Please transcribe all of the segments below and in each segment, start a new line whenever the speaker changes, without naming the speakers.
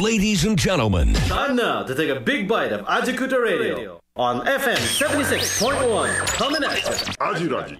Ladies and gentlemen, time now to take a big bite of
Ajikuta Radio on FM
76.1. Coming up, you.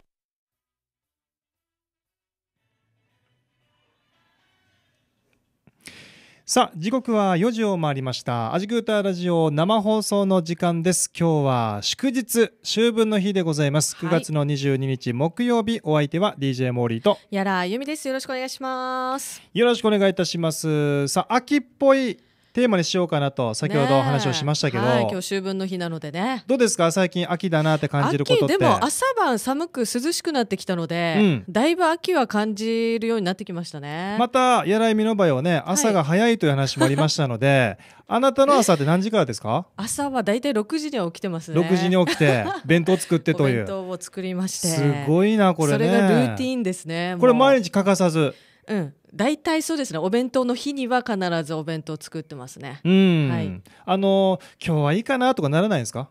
さあ、時刻は4時を回りました。アジクーターラジオ生放送の時間です。今日は祝日、秋分の日でございます。9月の22日木曜日、お相手は DJ モーリーと。
やらあゆみです。よろしくお願いします。
よろしくお願いいたします。さあ、秋っぽいテーマにしようかなと先ほどお話をしましたけど、はい、今日
秋分の日なのでね
どうですか最近秋だなって感じることでも朝
晩寒く涼しくなってきたので、うん、だいぶ秋は感じるようになってきましたねま
た柳井美濃梅はね朝が早いという話もありましたので、はい、あなたの朝って何時からですか
朝はだいたい6時には起きてますね6時に起きて
弁当作ってという 弁当
を作りましてすごいなこれ、ね、それがルーティンですねこれ毎日欠かさずうん、大体そうですねお弁当の日には必ずお弁当作ってますね
はい、あの今日はいいかなとかならないんですか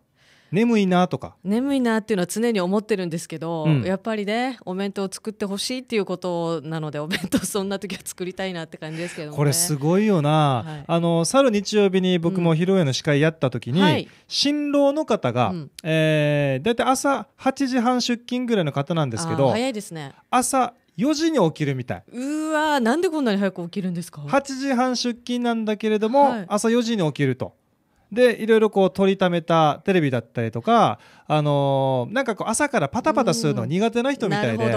眠いなとか
眠いなっていうのは常に思ってるんですけど、うん、やっぱりねお弁当を作ってほしいっていうことなのでお弁当そんな時は作りたいなって感じですけど、ね、
これすごいよな、はい、あの去る日曜日に僕も披露宴の司会やった時に、うんはい、新郎の方が、うん、えー、だいたい朝8時半出勤ぐらいの方なんですけど早いですね朝4時に起きるみたい
うわなんでこんなに早く起きるんですか8時半出勤なんだ
けれども、はい、朝4時に起きるとでいろいろこう取りためたテレビだったりとか、あのー、なんかこう朝からパタパタするの苦手な人みたいで,、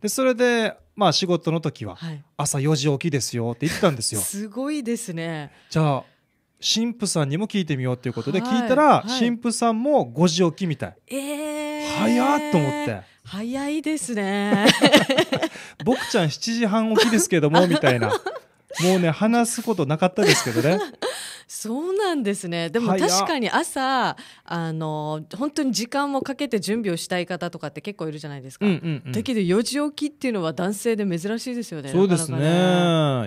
でそれで、まあ、仕事の時は朝4時起きですよって言ってたんですよ。す
ごいですね
じゃあ神父さんにも聞いてみようということで、はい、聞いたら、はい、神父さんも5時起きみたい。え
ー、早っと思って。早いですね。
「僕ちゃん7時半起きですけども」みたいなもうね話すことなかったですけどね。
そうなんですねでも確かに朝あの本当に時間をかけて準備をしたい方とかって結構いるじゃないですか、うんうんうん、だけど4時起きっていうのは男性で珍しいですよねそうですね、ね、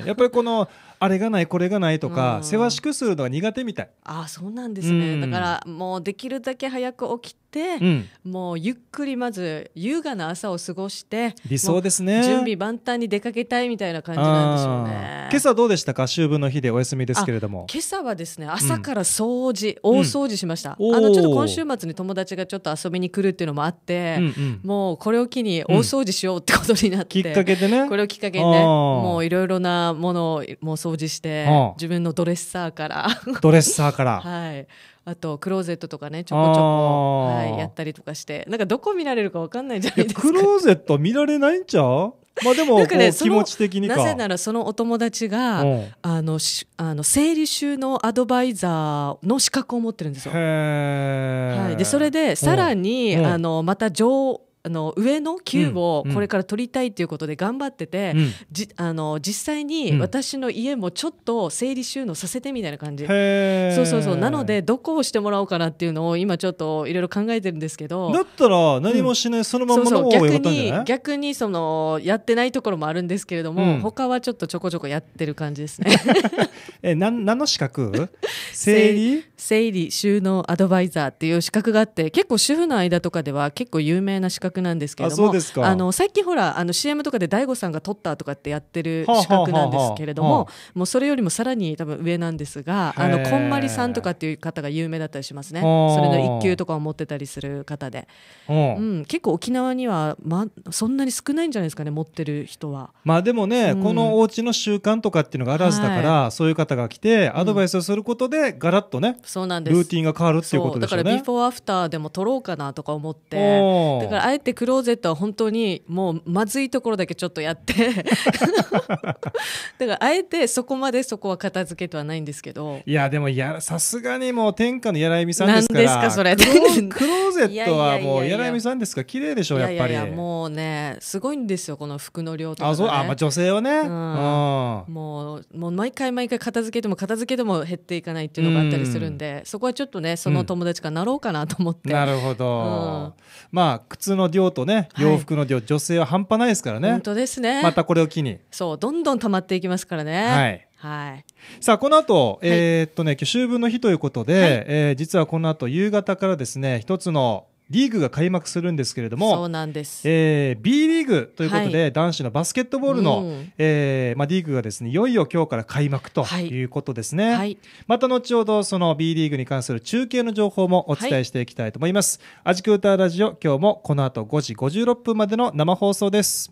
やっぱりこのあれがないこれがないとか、うん、せわしくするのが苦手みたい
あそうなんですね、うん、だからもうできるだけ早く起きて、うん、もうゆっくりまず優雅な朝を過ごして理想ですね準備万端に出かけたいみたいな感じなんでしょうね
今朝どうでしたか秋分の日でお休みですけれども今
朝はですね朝から掃除、大掃除しました、あのちょっと今週末に友達がちょっと遊びに来るっていうのもあって、うんうん、もうこれを機に大掃除しようってことになって、きっかけでねこれをきっかけでねもういろいろなものをもう掃除掃除して、うん、自分のドレッサーからドレッサーから はいあとクローゼットとかねちょこちょ
こ、
はい、やったりとかしてなんかどこ見られるか分かんないじゃないですか
クローゼット見られないんちゃう
まあでも、気持ち的になぜならそのお友達が、うん、あのあの生理収納アドバイザーの資格を持ってるんですよ。はい、でそれでさらに、うん、あのまた上あの上の級をこれから取りたいということで頑張ってて、うん、じあの実際に私の家もちょっと整理収納させてみたいな感じ、
うん、そうそうそうなの
でどこをしてもらおうかなっていうのを今ちょっといろいろ考えてるんですけどだったら何もしない、うん、そのままの方が逆に逆にそのやってないところもあるんですけれども、うん、他はちょっとちょこちょこやってる感じですね えな何の資格 整理整理収納アドバイザーっていう資格があって結構主婦の間とかでは結構有名な資格なんですけれどもあの最近ほらあの CM とかで DAIGO さんが撮ったとかってやってる資格なんですけれどももうそれよりもさらに多分上なんですがあのこんまりさんとかっていう方が有名だったりしますねそれの一級とかを持ってたりする方で、うん、結構沖縄には、ま、そんなに少ないんじゃないですかね持ってる人は。
まあでもね、うん、このお家の習慣とかっていうのがあらずだから、はい、そういう方が来てアドバイスをすることでガラッとね、そうなんですルーティンが変わるっていうことでしょうね。だからビ
フォーアフターでも撮ろうかなとか思ってだからあえってクローゼットは本当にもうまずいところだけちょっとやってだからあえてそこまでそこは片付けてはないんですけど
いやでもやさすがにもう天下の柳井さんですからですかそれクロー
ゼットはもう柳井
さんですか綺麗でしょやっぱりいやいや
もうねすごいんですよこの服の量とか、ね、あそうあ、まあ、女性はね、うん、もうもう毎回毎回片付けても片付けても減っていかないっていうのがあったりするんで、うん、そこはちょっとねその友達かなろうかなと思って、うん、なるほど、
まあ靴の量とね洋服の量、はい、女性は半端ないですからね本当ですねまたこれを機に
そうどんどん溜まっていきますからねはいはい、
さあこの後、えー、っとね秋分の日ということで、はい、えー、実はこの後夕方からですね一つのリーグが開幕するんですけれどもそうなんです、えー、B リーグということで、はい、男子のバスケットボールの、うん、えー、まあ、リーグがですねいよいよ今日から開幕ということですね、はいはい、また後ほどその B リーグに関する中継の情報もお伝えしていきたいと思います、アジクーターラジオ今日もこの後5時56分までの生放送です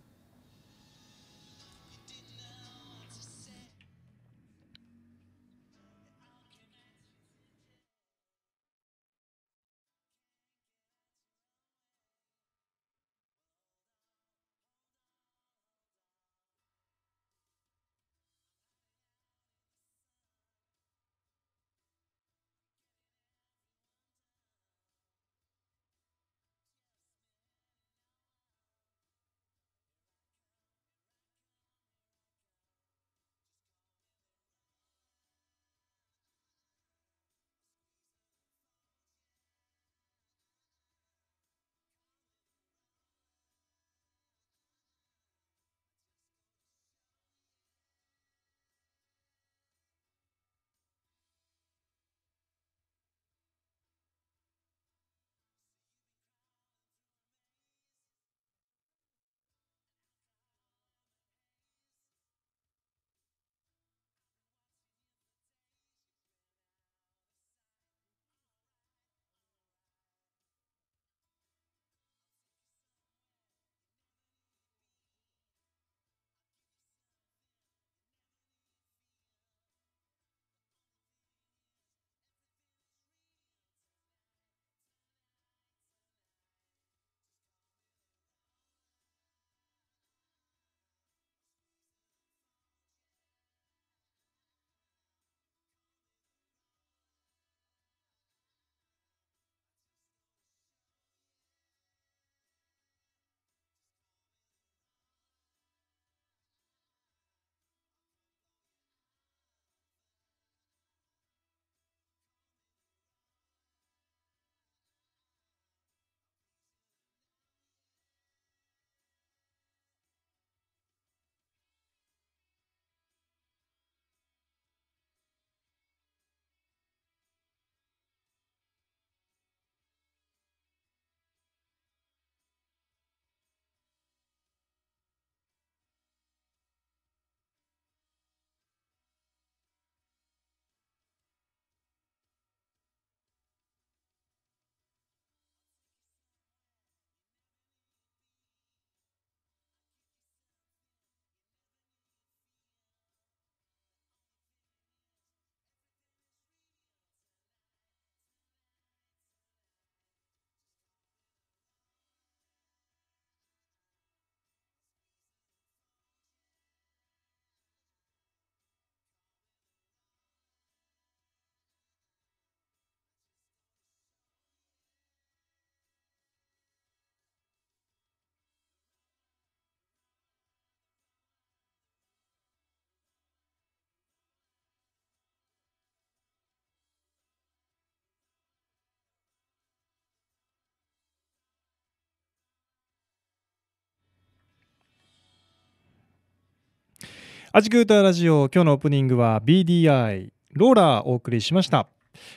アジクータラジオ今日のオープニングは BDI ローラーお送りしました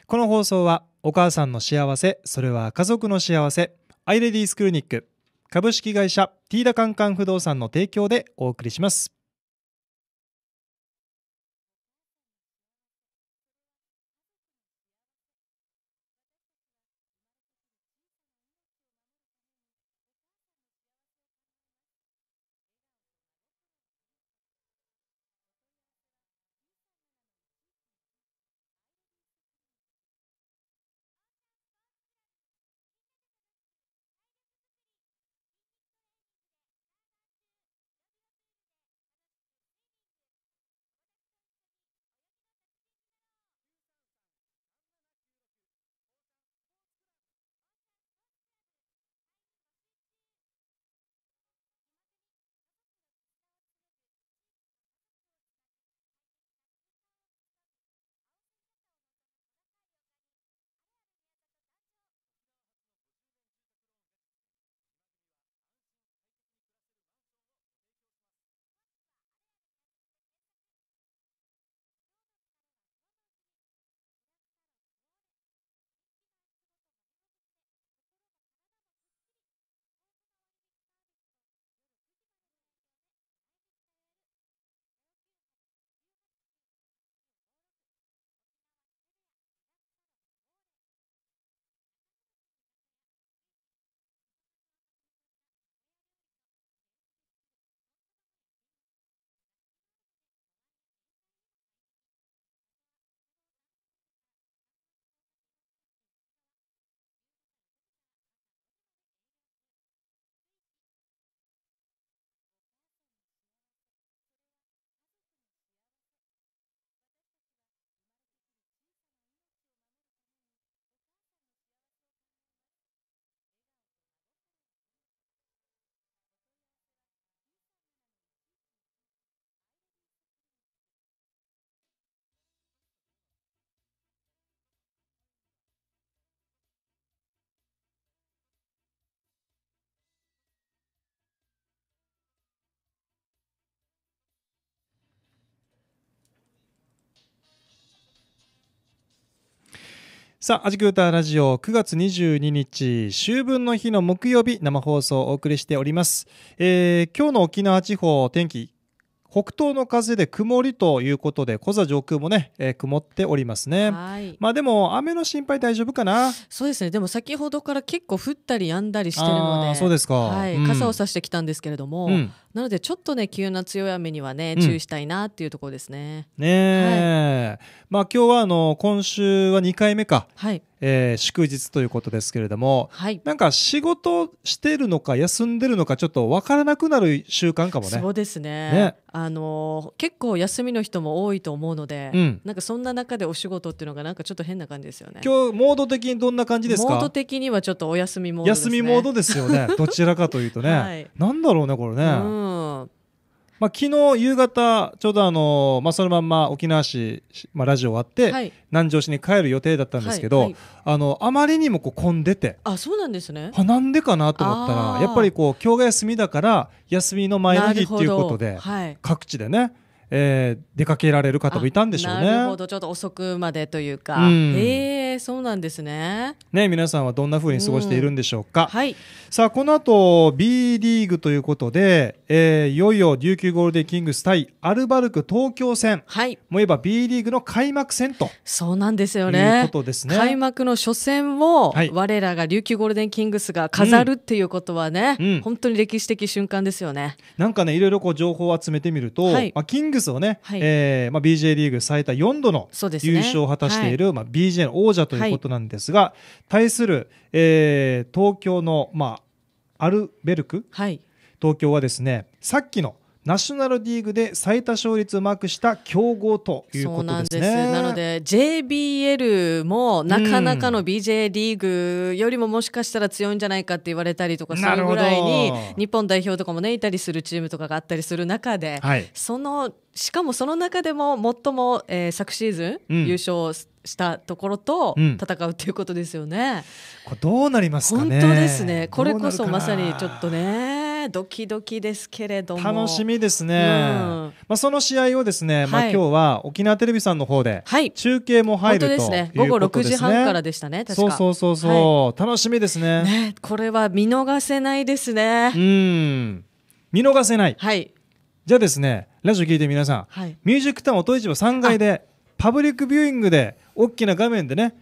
この放送はお母さんの幸せそれは家族の幸せアイレディースクリニック株式会社ティーダカンカン不動産の提供でお送りしますさあ、アジクーターラジオ9月22日、秋分の日の木曜日、生放送をお送りしております。えー、今日の沖縄地方、天気、北東の風で曇りということで、小座上空もね、えー、曇っており
ますね。まあでも、雨の心配大丈夫かなそうですね。でも先ほどから結構降ったり止んだりしてるので、そうですか、はい、傘をさしてきたんですけれども、うんなのでちょっとね急な強い雨にはね、注意したいなっていうところですね。
ねえ、はい、まあ今日はあの今週は2回目か、はいえー、祝日ということですけれども、はい、なんか仕事してるのか休んでるのかちょっと分からなくなる習慣かもね。そう
ですね。ねあの結構休みの人も多いと思うので、うん、なんかそんな中でお仕事っていうのがなんかちょっと変な感じですよね。今
日モード的にどんな感じですか？モード
的にはちょっとお休みモードです、ね、休みモードですよね。
どちらかというとね。はい、なんだろうねこれね。うんうんまあ、昨日夕方ちょうどあの、まあ、そのまんま沖縄市、まあ、ラジオ終わって、はい、南城市に帰る予定だったんですけど、はいはい、あのあまりにもこう混んでて
あそうなんですね
あなんでかなと思ったらやっぱりこう今日が休みだから休みの前の日っていうことで、各地でねえー、出かけられる方もいたんでしょうね。なるほど、
ちょっと遅くまでというか。うん、えー、そうなんですね。
ね、皆さんはどんなふうに過ごしているんでしょうか。うん、はい。さあ、この後、B リーグということで、えー、いよいよ琉球ゴールデンキングス対アルバルク東京戦。はい。もういえば B リーグの開幕戦と。
そうなんですよね。いうことですね。開幕の初戦を、はい、我らが琉球ゴールデンキングスが飾るっていうことはね、うん、本当に歴史的瞬間ですよね。
なんかね、いろいろこう情報を集めてみると、はい、まあ、キングスをね、はい、えー、まあ、BJ リーグ最多4度の優勝を果たしている、ねはい、まあ、BJ の王者ということなんですが、はい、対する、えー、東京の、まあ、アルベルク、東京はですねさっきのナショナルリーグで最多勝率をマークした強豪ということですね。そうなんですなので
JBL もなかなかの BJ リーグよりももしかしたら強いんじゃないかって言われたりとかするぐらいに日本代表とかもねいたりするチームとかがあったりする中で、はい、そのしかもその中でも最も、えー、昨シーズン、優勝したところと戦うということですよね。
うん、これどうなりますかね。本当ですね。これこそまさにちょ
っとね。ドキドキですけれども楽しみです
ね、うん、まあ、その試合をですね、はい、まあ、今日は沖縄テレビさんの方で
中継も入る、はい、ね、午後6時半からでしたねそうそうそうそう、
はい、楽しみですね、ね、
これは見逃せないですねう
ん見逃せないはいじゃあですねラジオ聞いて皆さん、ミュージックタウン音市場3階でパブリックビューイングで大きな画面でね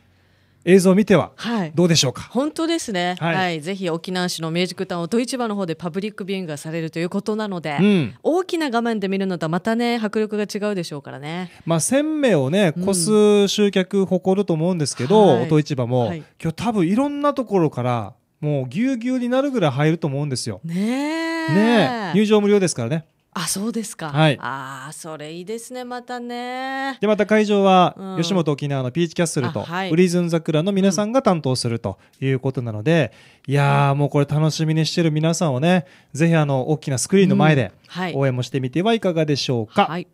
映像を見てはどうでしょうか、は
い、本当ですね、はい、はい、ぜひ沖縄市の明治区タウン音市場の方でパブリックビューイングがされるということなので、うん、大きな画面で見るのとまたね迫力が違うでしょうからね、
まあ、1000名をね越す集客誇ると思うんですけど、うん、音市場も、はい、今日多分いろんなところからもうぎゅうぎゅうになるぐらい入ると思うんですよ。
ねね入
場無料ですからね。
あそうですか、はい、あそれいいですねまたね
でまた会場は吉本沖縄のピーチキャッスルと、うはい、ウリズン桜の皆さんが担当するということなので、うん、いやもうこれ楽しみにしてる皆さんをねぜひあの大きなスクリーンの前で応援もしてみてはいかがでしょうか、うんはい、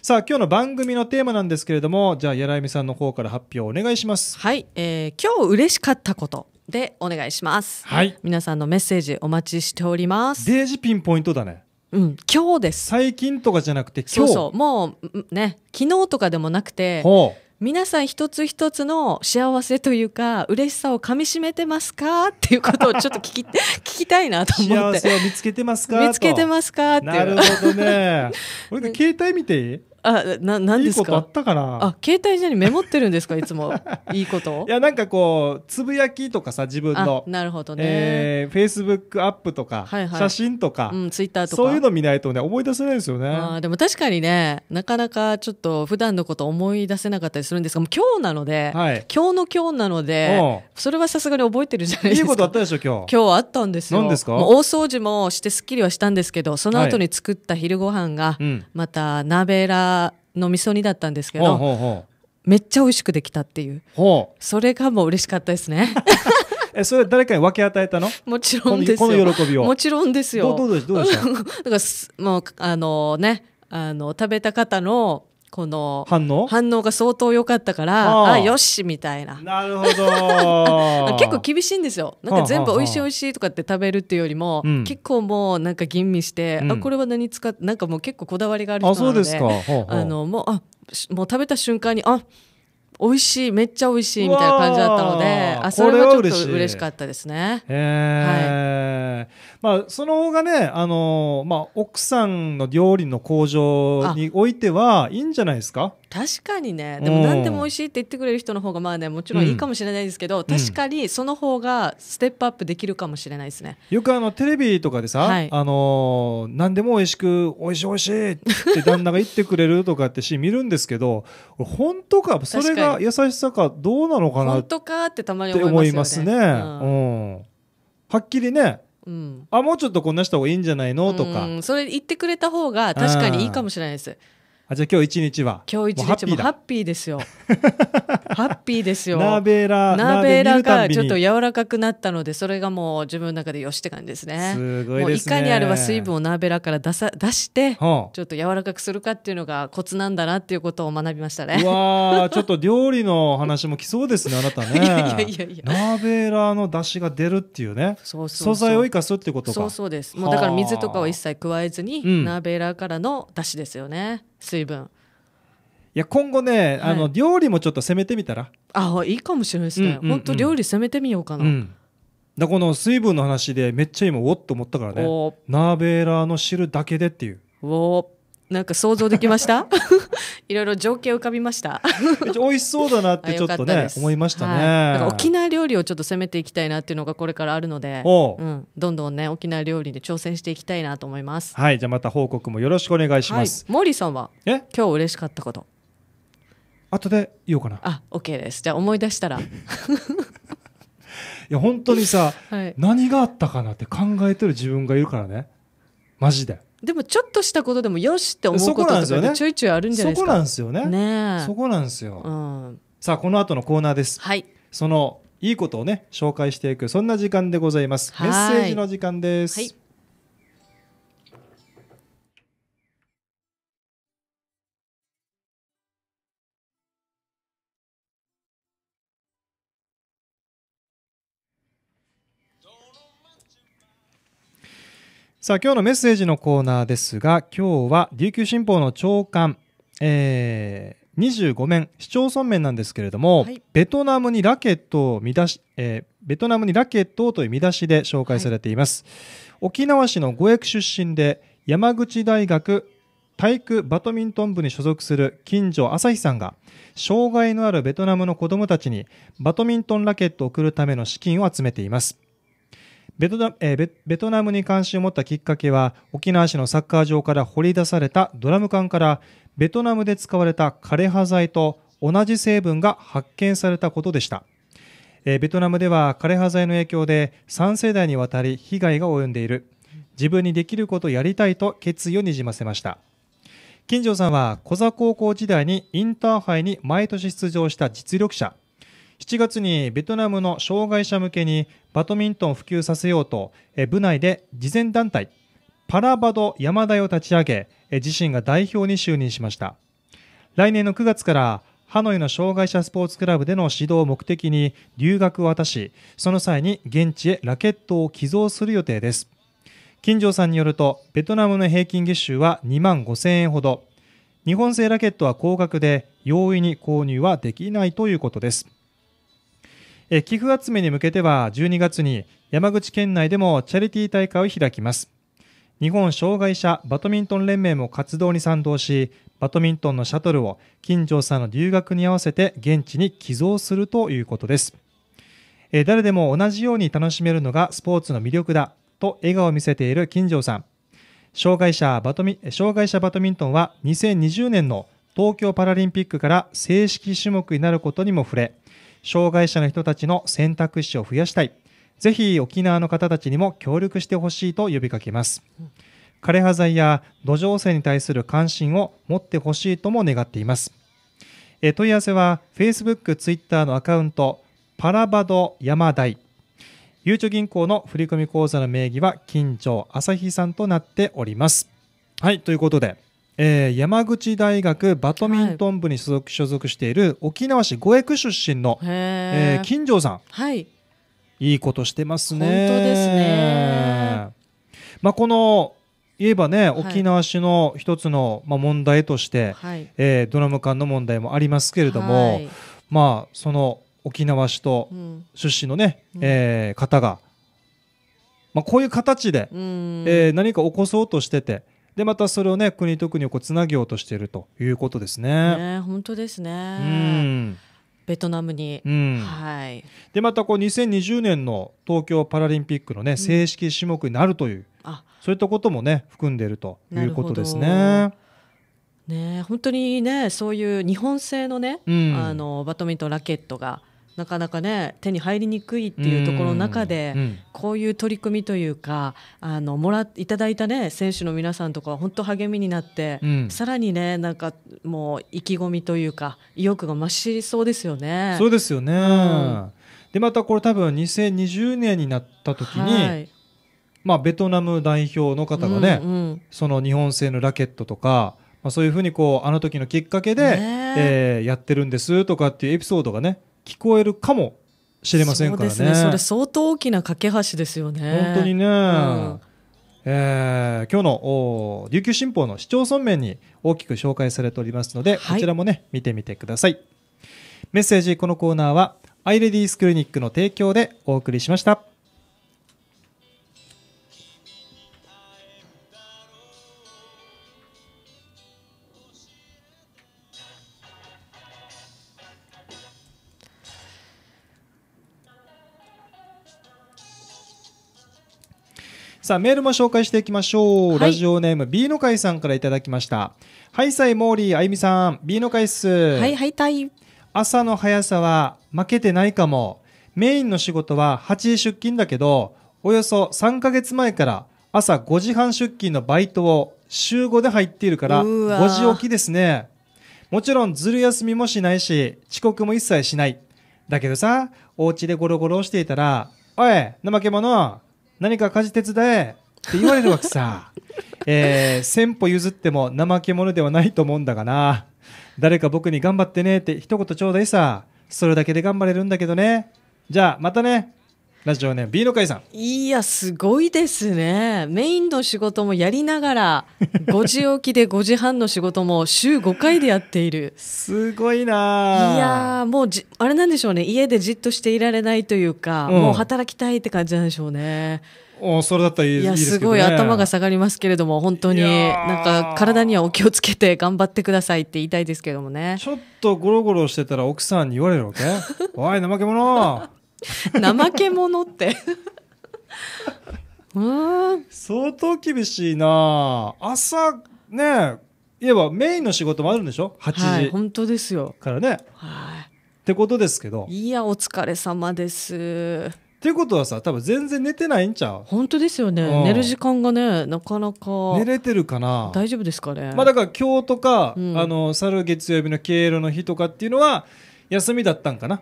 さあ今日の番組のテーマなんですけれどもじゃあやら柳みさんの方
から発表お願いしますはい、えー、今日嬉しかったことでお願いしますはい皆さんのメッセージお待ちしておりますデージピンポイントだねうん、今日です最近とかじゃなくて今日そうもうね昨日とかでもなくて皆さん一つ一つの幸せというか嬉しさをかみしめてますかっていうことをちょっと聞き 聞きたいなと思って幸せを見つ
けてますか見つけてますかっていうなるほどね俺 携帯見ていい
あ、な、なんですか。いいあったかな。あ、携帯じゃにメモってるんですか、いつも。
いいこと。いや、なんかこう、つぶやきとかさ、自分の。なるほどね。ええー、フェイスブックアップとか、はいはい、写真とか。うん、ツイッターとか。そういうの見ないとね、思い出せないですよね。あ、
でも、確かにね、なかなか、ちょっと、普段のこと思い出せなかったりするんですが、もう今日なので。はい、今日の今日なので。それはさすがに覚えてるじゃないですか。いいことあっ
たでしょ今日。今
日あったんですよ。何ですか。大掃除もして、すっきりはしたんですけど、その後に作った昼ご飯が、また、鍋ら。豚の味噌煮だったんですけど、ほうほうめっちゃ美味しくできたっていうそれがもう嬉しかったですね
えそれ誰かに分け与えたの
もちろんですこの喜びをもちろんですよどうどうでした だからもうあのねあの食べた方のこの反応反応が相当良かったからあよしみたいななるほど 結構厳しいんですよなんか全部美味しい美味しいとかって食べるっていうよりも、結構もうなんか吟味して、うん、あこれは何使ってなんかもう結構こだわりがある人なのであのもうあもう食べた瞬間にあ美味しいめっちゃ美味しいみたいな感じだったのであそれはちょっと嬉しかったですね。
ええ。はい、まあ、その方がね、あのまあ、奥さんの料理の向上においてはいいんじゃないですか
確かにねでも何でも美味しいって言ってくれる人の方がまあねもちろんいいかもしれないですけど、うん、確かにその方がステップアップできるかもしれないですね、
よくあのテレビとかでさ、はい、あのー、何でも美味しく美味しい美味しいって旦那が言ってくれるとかってシーン見るんですけど本当かそれが優しさかどうなのかな本当
かってたまに思いますね、ね、うん、
うん、はっきりねうん、あもうちょっとこんなした方がいいんじゃないのとか、
それ言ってくれた方が確かにいいかもしれないです、
あじゃあ今日一日は今日一日もハッ
ピーですよ ハッピーですよナーベーラナーベーラがちょっと柔らかくなったのでそれがもう自分の中でよしって感じですねすごい、ね、いかにあれば水分をナーベーラから出さ出してちょっと柔らかくするかっていうのがコツなんだなっていうことを学びましたね
わあちょっと料理の話も来そうですねあなたね いやいやいやいやナーベーラの出汁が出るっていうねそうそう素材を生かすってことかそうそうですもうだから水とか
を一切加えずに、ナーベーラからの出汁ですよね水分
いや今後ね、はい、あの料理もちょっと攻めてみたら
あいいかもしれないですね、うんうんうん、本当料理攻めてみようかな、う
ん、だこの水分の話でめっちゃ今おっと思ったからねナーベーラーの汁だけでっていう
おっなんか想像できました いろいろ情景浮かびました美味しそうだなって ちょっとね思いましたね、はい、か沖縄料理をちょっと攻めていきたいなっていうのがこれからあるので、うん、どんどんね沖縄料理で挑戦していきたいなと思います
はいじゃあまた報告もよろしくお願
いします、はモリさんはえ、今日嬉しかったこと
後で言おうか
なあオッケーですじゃあ思い出したら い
や本当にさ、何があったかなって考えてる自分がいるからねマジで
でもちょっとしたことでもよしって思うこととかちょいちょいあるんじゃないですかそこなんですよねねそこなんですよ、うん、
さあこの後のコーナーです、はい、そのいいことをね紹介していくそんな時間でございますメッセージの時間です、はいさあ今日のメッセージのコーナーですが今日は琉球新報の長官、えー、25面市町村面なんですけれども、はい、ベトナムにラケットを見出し、えー、ベトナムにラケットという見出しで紹介されています、はい、沖縄市の五役出身で山口大学体育バドミントン部に所属する近所朝日さんが障害のあるベトナムの子どもたちにバドミントンラケットを送るための資金を集めていますベトナ、えー、ベトナムに関心を持ったきっかけは、沖縄市のサッカー場から掘り出されたドラム缶から、ベトナムで使われた枯葉剤と同じ成分が発見されたことでした。えー、ベトナムでは枯葉剤の影響で3世代にわたり被害が及んでいる。自分にできることをやりたいと決意をにじませました。金城さんは、小座高校時代にインターハイに毎年出場した実力者。7月にベトナムの障害者向けにバドミントンを普及させようと、部内で慈善団体パラバド山田を立ち上げ、自身が代表に就任しました来年の9月からハノイの障害者スポーツクラブでの指導を目的に留学を果たしその際に現地へラケットを寄贈する予定です金城さんによるとベトナムの平均月収は2万5000円ほど日本製ラケットは高額で容易に購入はできないということですえ寄付集めに向けては12月に山口県内でもチャリティー大会を開きます日本障害者バドミントン連盟も活動に賛同しバドミントンのシャトルを金城さんの留学に合わせて現地に寄贈するということです、え誰でも同じように楽しめるのがスポーツの魅力だと笑顔を見せている金城さん障害者バトミ障害者バドミントンは2020年の東京パラリンピックから正式種目になることにも触れ障害者の人たちの選択肢を増やしたいぜひ沖縄の方たちにも協力してほしいと呼びかけます、枯葉剤や土壌汚染に対する関心を持ってほしいとも願っていますえ問い合わせは Facebook、Twitter のアカウントパラバド山台ゆうちょ銀行の振込口座の名義は金城朝日さんとなっておりますはいということでえー、山口大学バドミントン部に所属,、所属している沖縄市五重区出身の、えー、金城さん、はい、いいことしてますね。まこの言えばね、沖縄市の一つの、まあ、問題として、はい、えー、ドラム缶の問題もありますけれども、はい、まあ、その沖縄市と出身のね、うん、えー、方が、まあ、こういう形で、えー、何か起こそうとしてて、でまたそれをね国と国をこうつなぎようとしているということですね。
ね本当ですね。うんベトナムに、うん、はい、
でまたこう2020年の東京パラリンピックの、ね、正式種目になるという、うん、そういったことも、ね、含んでいるということですね。
ね、本当にねそういう日本製のね、うん、あのバドミントンラケットがなかなかね手に入りにくいっていうところの中で、こういう取り組みというかあのもらいただいたね選手の皆さんとかは本当励みになって、うん、さらにねなんかもう意気込みというか意欲が増しそうですよね。
そうですよね、うん、でまたこれ多分2020年になった時に、はい、まあ、ベトナム代表の方がね、うんうん、その日本製のラケットとか、まあ、そういうふうにこうあの時のきっかけで、ね、えー、やってるんですとかっていうエピソードがね
聞こえるかもしれませんからね。そ、ね、れ相当大きな架け橋ですよね。本当にね。うん
えー、今日の琉球新報の市町村面に大きく紹介されておりますので、はい、こちらもね見てみてくださいメッセージこのコーナーはアイレディースクリニックの提供でお送りしましたさあ、メールも紹介していきましょう。はい、ラジオネーム B の会さんからいただきました。はいさいモーリー、あゆみさん、B の会っす。はい、はいタい朝の速さは負けてないかも。メインの仕事は8時出勤だけど、およそ3ヶ月前から朝5時半出勤のバイトを週5で入っているから5時起きですね。もちろんずる休みもしないし、遅刻も一切しない。だけどさ、お家でゴロゴロしていたら、おい、怠け者、何か家事手伝えって言われるわけさ。えー、千歩譲っても怠け者ではないと思うんだがな。誰か僕に頑張ってねって一言ちょうだいさ。
それだけで頑張れるんだけどね。じゃあ、ま
たね。ラジオネーム B の会さ
んいやすごいですねメインの仕事もやりながら5時 起きで5時半の仕事も週5回でやっているすごいないやもうじあれなんでしょうね家でじっとしていられないというか、うん、もう働きたいって感じなんでしょうね
おそれだったらいいいやすごい頭が
下がりますけれども本当になんか体にはお気をつけて頑張ってくださいって言いたいですけどもねちょっ
とゴロゴロしてたら奥さんに言われるわけ おい怠け者
怠け者って
うん相当厳しいな朝ねいえばメインの仕事もあるんでしょ8時、はい、本当ですよからねはいってことですけど
いやお疲れ様ですっ
ていうことはさ多分全然寝てないんちゃう
本当ですよね、うん、寝る時間がねなかなか寝れ
てるかな
大丈夫ですかねま
あだから今日とか、うん、あの猿月曜日の敬老の日とかっていうのは休みだっ
たんかな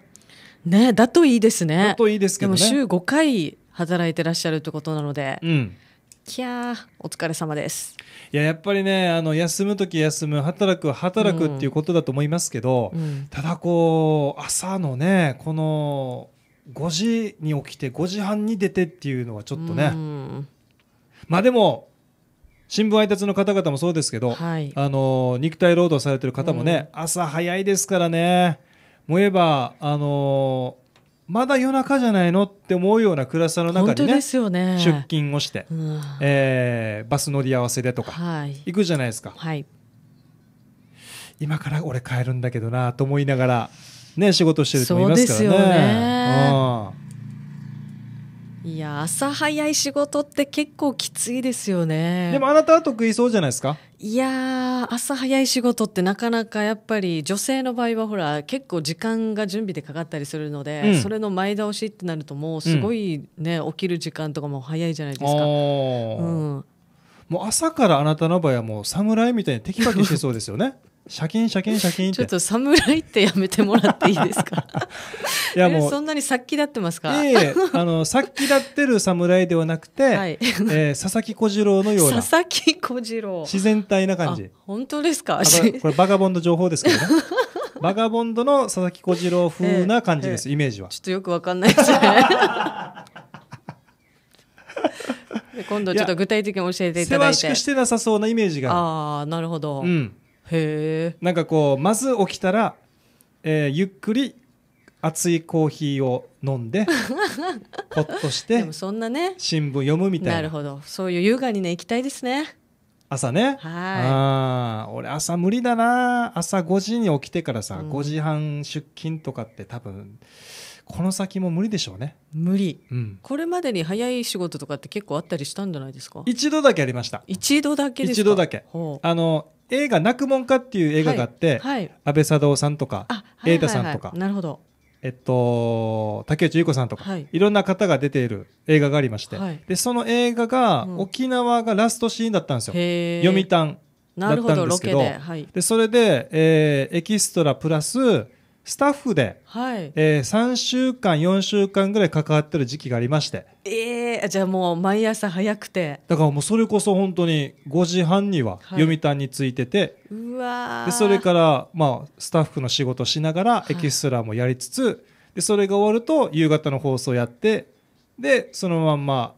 ねだといいですね。だといいですけど、ね、でも週5回働いてらっしゃるってことなので。うんきゃお疲れ様です
いややっぱりねあの休む時休む働く働くっていうことだと思いますけど、うんただこう朝のねこの5時に起きて5時半に出てっていうのはちょっとね、まあでも新聞配達の方々もそうですけど、はい、あの肉体労働されてる方もね、朝早いですからね思えば、あのー、まだ夜中じゃないのって思うような暗さの中で、ね,、ですよね、出勤をして、うん、えー、バス乗り合わせでとか、はい、行くじゃないですか、はい、今から俺帰るんだけどなと思いながら、ね、仕事してる人もいますからね。そうですよね、うん
いや朝早い仕事って結構きついですよねで
もあなたは得意そうじゃないですか
いや朝早い仕事ってなかなかやっぱり女性の場合はほら結構時間が準備でかかったりするので、うん、それの前倒しってなるともうすごいね、うん、起きる時間とかも早いじゃないですか。うん、
もう朝からあなたの場合はもう侍みたいに
テキパキしてそうですよね。シャキンシャキンシャキンちょっと侍ってやめてもらっていいですか いやもうそんなに殺気立ってますかいえ
あの殺気立ってる侍ではなくて、はい、えー、佐々木小次郎のような佐
々木小次郎自
然体な感じ
本当ですかこれ
バガボンド情報ですけどね バガボンドの佐々木小次郎風な感じです、ええ、イメージはちょ
っとよくわかんないですね 今度ちょっと具体的に教えていただいてしくして
なさそうなイメージが
ああなるほど、
うんへなんかこうまず起きたら、えー、ゆっくり熱いコーヒーを飲んで ほっとしてでもそんなね新聞読むみたいななるほど
そういう優雅にね行きたいですね
朝ねはいあ俺朝無理だな朝5時に起きてからさ、うん、5時半出勤とかって多分この先も無理でしょうね無理、うん、
これまでに早い仕事とかって結構あったりしたんじゃないですか一
度だけありました一度だけ一度だけあの映画「泣くもんか」っていう映画があって、はい、安倍サダヲさんとか瑛太、さんとか、なるほどえっと、竹内結子さんとか、はい、いろんな方が出ている映画がありまして、はい、でその映画が、沖縄がラストシーンだったんですよ、読谷だったんですけどで、はい、それで、えー、エキストラプラススタッフで、はいえー、3週間4週間ぐらい関わってる時期がありまして
ええー、じゃあもう毎朝早くて
だからもうそれこそ本当に5時半には読谷についてて、はい、
うわでそ
れから、まあ、スタッフの仕事しながらエキストラもやりつつ、はい、でそれが終わると夕方の放送やってでそのまんま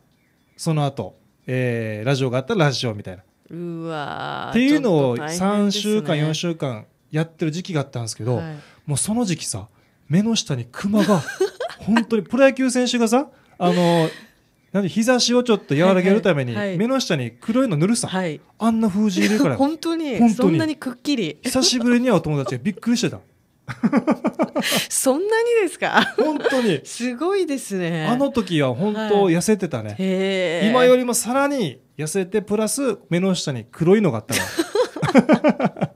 その後、えー、ラジオがあったらラジオみたいな
うわっていうのを3週間、4
週間やってる時期があったんですけど、はいもうその時期さ目の下にクマが 本当にプロ野球選手がさあのなんで日差しをちょっと和らげるために、目の下に黒いの塗るさ、はい、あんな封じ入れから 本当にそんなに
くっきり久
しぶりに会う友達がびっくりしてた
そんなにですか
本当に
すごいですねあの
時は本当痩せてた
ね、はい、今よ
りもさらに痩せてプラス目の下に黒いのがあったか
ら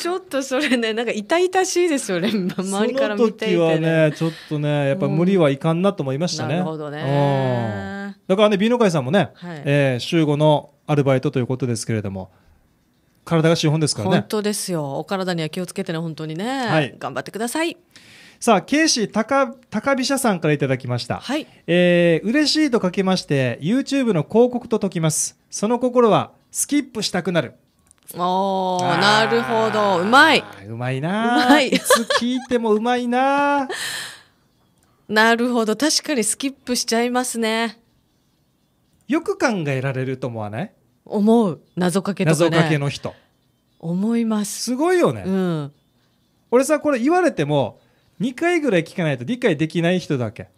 ちょっとそれねなんか痛々しいですよね 周りから見ていて、ね、その時は
ねちょっとねやっぱ無理はいかんなと思いましたね、うん、なるほどねだからね美濃会さんもね、はい、えー、週5のアルバイトということですけれども体が資本ですからね本
当ですよお体には気をつけてね本当にね、はい、頑張ってください
さあ、ケイシー高、高飛車さんからいただきました。はい。えー、嬉しいとかけまして、YouTube の広告と解きます。その心は、スキップしたくなる。
おお、なるほど、うまい。
うまいな。うまい。い
つ聞いてもうまいな。なるほど、確かにスキップしちゃいますね。
よく考えられると思わない。
思う、謎か
け、ね、謎かけの人。思います。すごいよね。うん。俺さ、これ言われても、2回ぐらい聞かないと理解できない人だけ。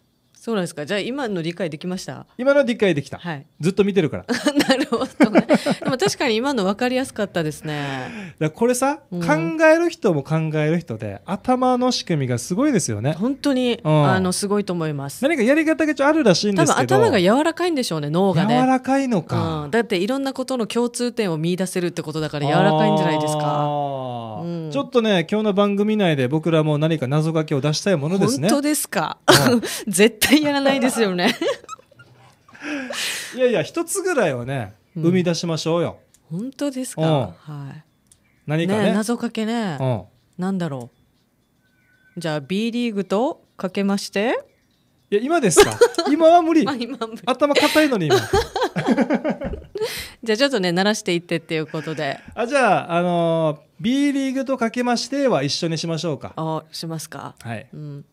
そうなんですか。じゃあ今の理解できました。今
の理解できた。はい。ずっと見てるから。なるほ
ど、ね、でも確かに今のわかりやすかったですね。
だこれさ、うん、考える人も考える人で頭の仕組みがすごいですよね。本
当に、うん、あのすごいと思います。何かやり方があるらしいんですけど。頭が柔らかいんでしょうね。脳がね。柔らかいのか、うん、だっていろんなことの共通点を見出せるってことだから柔らかいんじゃないですか。ち
ょっとね今日の番組内で僕らも何か謎掛けを出したいものですね。本当
ですか。絶対対やらないですよね
いやいや一つぐらいはね生み出しましょうよ、
うん、本当ですか、うん、はい何かね、ね、謎かけね、うん、なんだろうじゃあ B リーグとかけましていや今ですか 今は無理頭硬いのに今 じゃあちょっとね慣らしていってっていうことであじ
ゃあ、あのー、B リーグとかけましては一緒にしましょうかあしますかはい、うん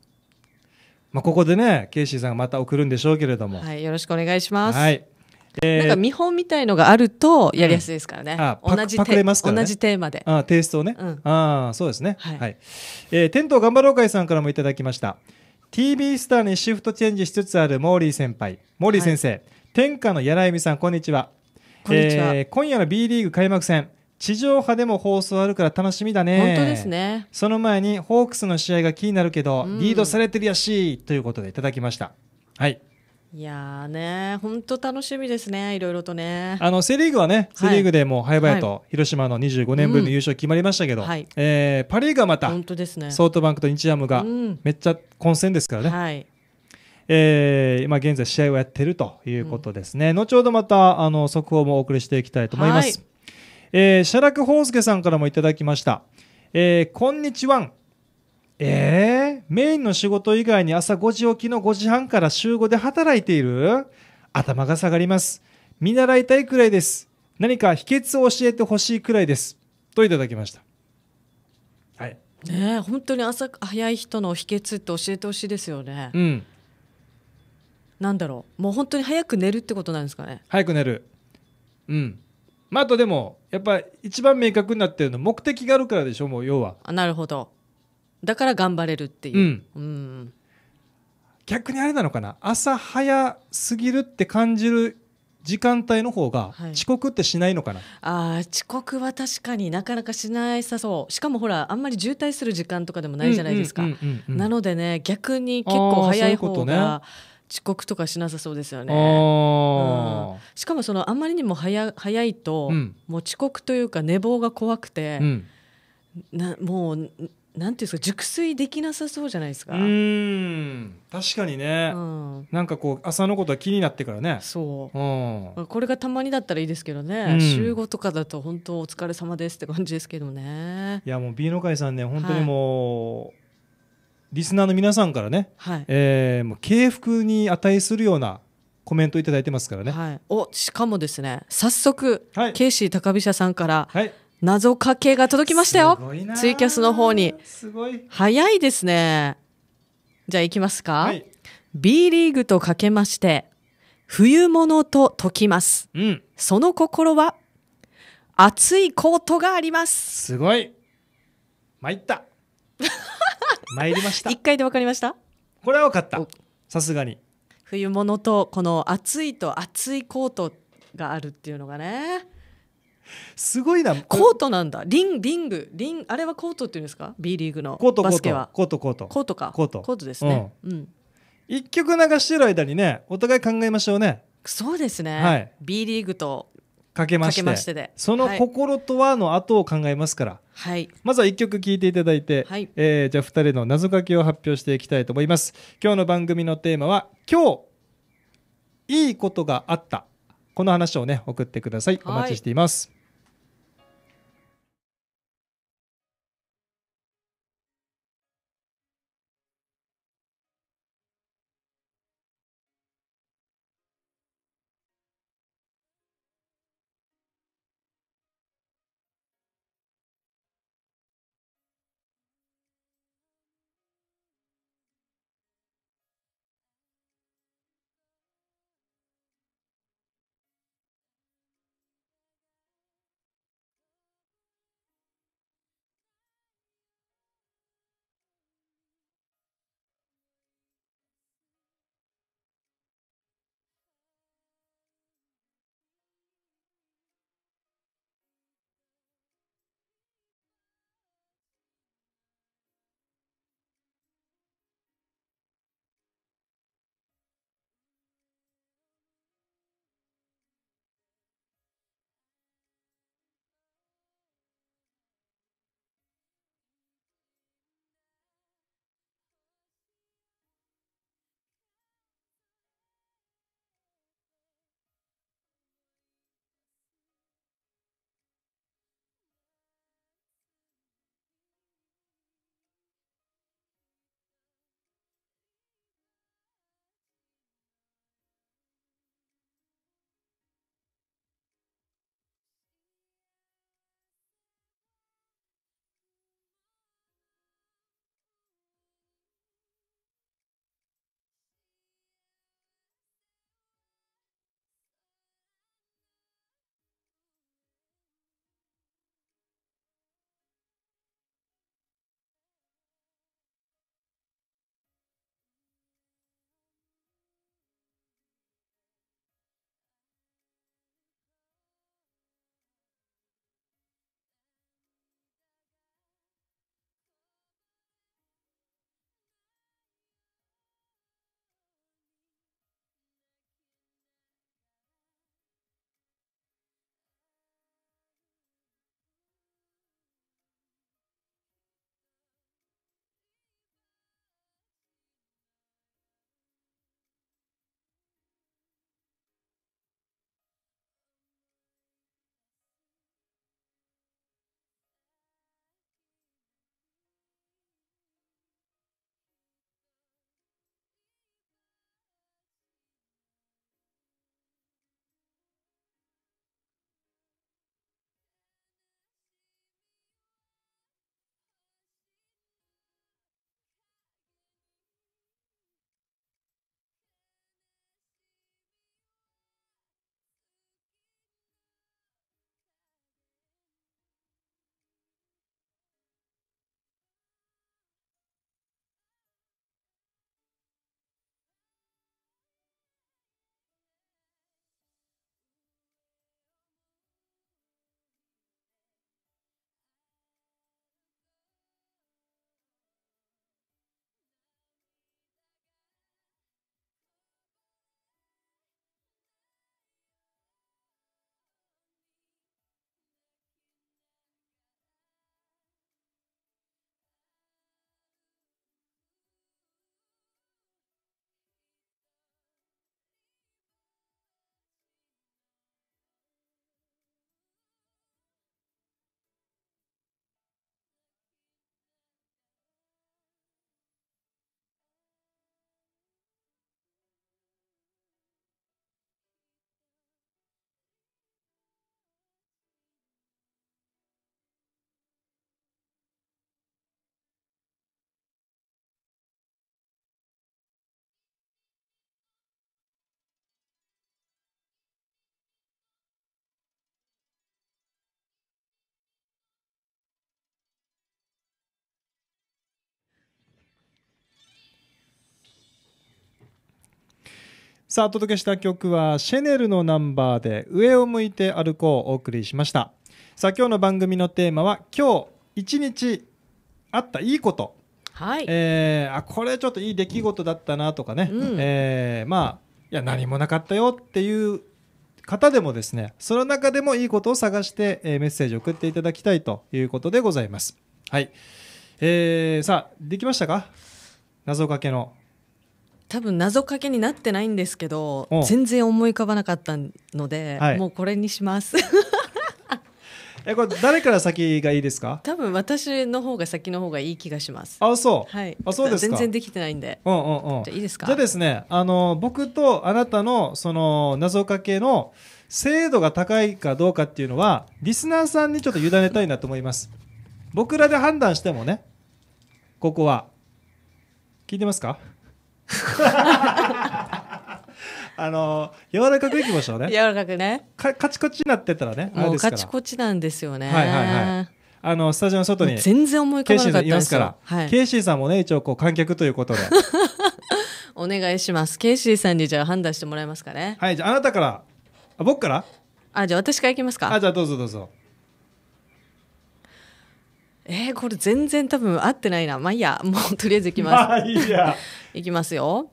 まあ、ここでね、ケイシーさんがまた送るんでしょうけれども。
はい、よろしくお願いします。はい。えー、なんか見本みた
いのがあるとやりやすいですからね。うん、同じパクれね、同じテーマで。あテイストをね。うん、あそうですね。はい、はい、えー、テント頑張ろう会さんからもいただきました。TV スターにシフトチェンジしつつあるモーリー先輩、モーリー先生、はい、天下の柳井美さん、こんにちは。こんにちは、えー、今夜の B リーグ開幕戦、地上波でも放送あるから楽しみだね本当ですねその前にホークスの試合が気になるけど、リードされてるやしということでいただきましたはい
いやーね、本当楽しみですね、いろいろとね。あ
のセ・リーグはね、セ・リーグでもう早々と広島の25年分の優勝決まりましたけど、はい、えー、パ・リーグはまた、本
当ですね、ソ
ートバンクと日ハムがめっちゃ混戦ですからね、はいえー、今現在、試合をやってるということですね、うん、後ほどまたあの速報もお送りしていきたいと思います。はいえー、写楽宝介さんからもいただきました。えー、こんにちは。えー、メインの仕事以外に朝5時起きの5時半から週5で働いている頭が下がります。見習いたいくらいです。何か秘訣を教えてほしいくらいです。といただきました。
はい。ねえ、本当に朝早い人の秘訣って教えてほしいですよね。うん。なんだろう。もう本当に早く寝るってことなんですかね。
早く寝る。うん。まあ、あとでもやっぱ一番明確になってるのは目的があるからでしょもう要は
あなるほどだから頑張れるっていう、うん、
うん逆にあれなのかな
朝早すぎるって感
じる時間帯の方が遅刻ってしないのかな、
はい、あ遅刻は確かになかなかしないさそうしかもほらあんまり渋滞する時間とかでもないじゃないですかなのでね逆に結構早い方がうう、ね、遅刻とかしなさそうですよね、
う
ん、
しかもそのあまりにも早早いと、うん、もう遅刻というか寝坊が怖くて、うん、なもうなんていうんですか熟睡できなさそうじゃないですかう
ん確かにね、うん、なんかこう朝のことは気になってからね
そう、うん、これがたまにだったらいいですけどね、うん、週5とかだと本当お疲れ様ですって感じですけどね
いやもう B の会さんね本当にもう、はいリスナーの皆さんからね、はい、えー、もう敬服に値するようなコメントをいただいて
ますからね、はい、おしかもですね早速、はい、ケイシー高飛車さんから、謎かけが届きましたよツイキャスの方にすごい早いですねじゃあいきますか、はい、B リーグとかけまして冬物と解きます、うん、その心は熱いコートがありますすごい参った 参りました一回でわかりましたこれは分かったさすがに冬物とこの暑いと暑いコートがあるっていうのがねすごいなコートなんだリンリングリンあれはコートっていうんですか B リーグのバスケは
コートコートコ
ートかコートコートですね、うん、うん、
一曲流してる間にねお互い考えましょうね
そうですね、はい、B リーグとかけましてその
心とはの後を考えますから、はい、まずは1曲聴いていただいて、はい、えー、じゃあ2人の謎かけを発表していきたいと思います今日の番組のテーマは「今日いいことがあった」この話をね送ってくださいお待ちしています、はいさあ、お届けした曲は、シェネルのナンバーで、上を向いて歩こうをお送りしました。さあ、今日の番組のテーマは、今日一日あったいいこと。はい。えー、あ、これちょっといい出来事だったなとかね。うん、えー、まあ、いや、何もなかったよっていう方でもですね、その中でもいいことを探して、えー、メッセージを送っていただきたいということでございます。はい。えー、さあ、できましたか謎かけの
多分謎かけになってないんですけど全然思い浮かばなかったので、はい、もうこれにします
えこれ誰から先がいいですか
多分私の方が先の方がいい気がします
あそう、はい、あそうです全然で
きてないんで、う
んうんうん、じゃいいですかじゃですねあの僕とあなたのその謎かけの精度が高いかどうかっていうのはリスナーさんにちょっと委ねたいなと思います僕らで判断してもねここは聞いてますか あの柔らかくいきましょうね。柔らか
くね。かカチコチにな
ってたらね。もうカチコ
チなんですよね。はいはいはい。
あのスタジオの外に全然思い浮かばなかったんですから、ケイシーさんもね一応こう観客ということで
お願いしますケイシーさんにじゃあ判断してもらえますかねはいじゃああなたか
らあ僕からあじゃあ私からいきますかあじゃあどうぞどうぞ
えー、これ全然多分合ってないな。まあいいや、もうとりあえずいきます。まあいいや。きますよ、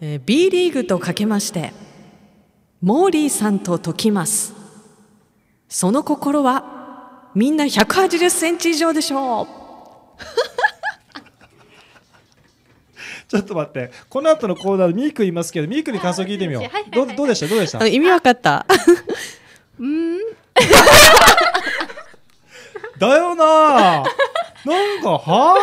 えー。B リーグとかけまして、モーリーさんと解きます。その心は、みんな180センチ以上でしょう。
ちょっと待って、この後のコーナーでミークいますけど、ミークに感想聞いてみよう。はいはいはいはい、どうでしたどうでした
意味わかった。うん。だよなな
ん
か
は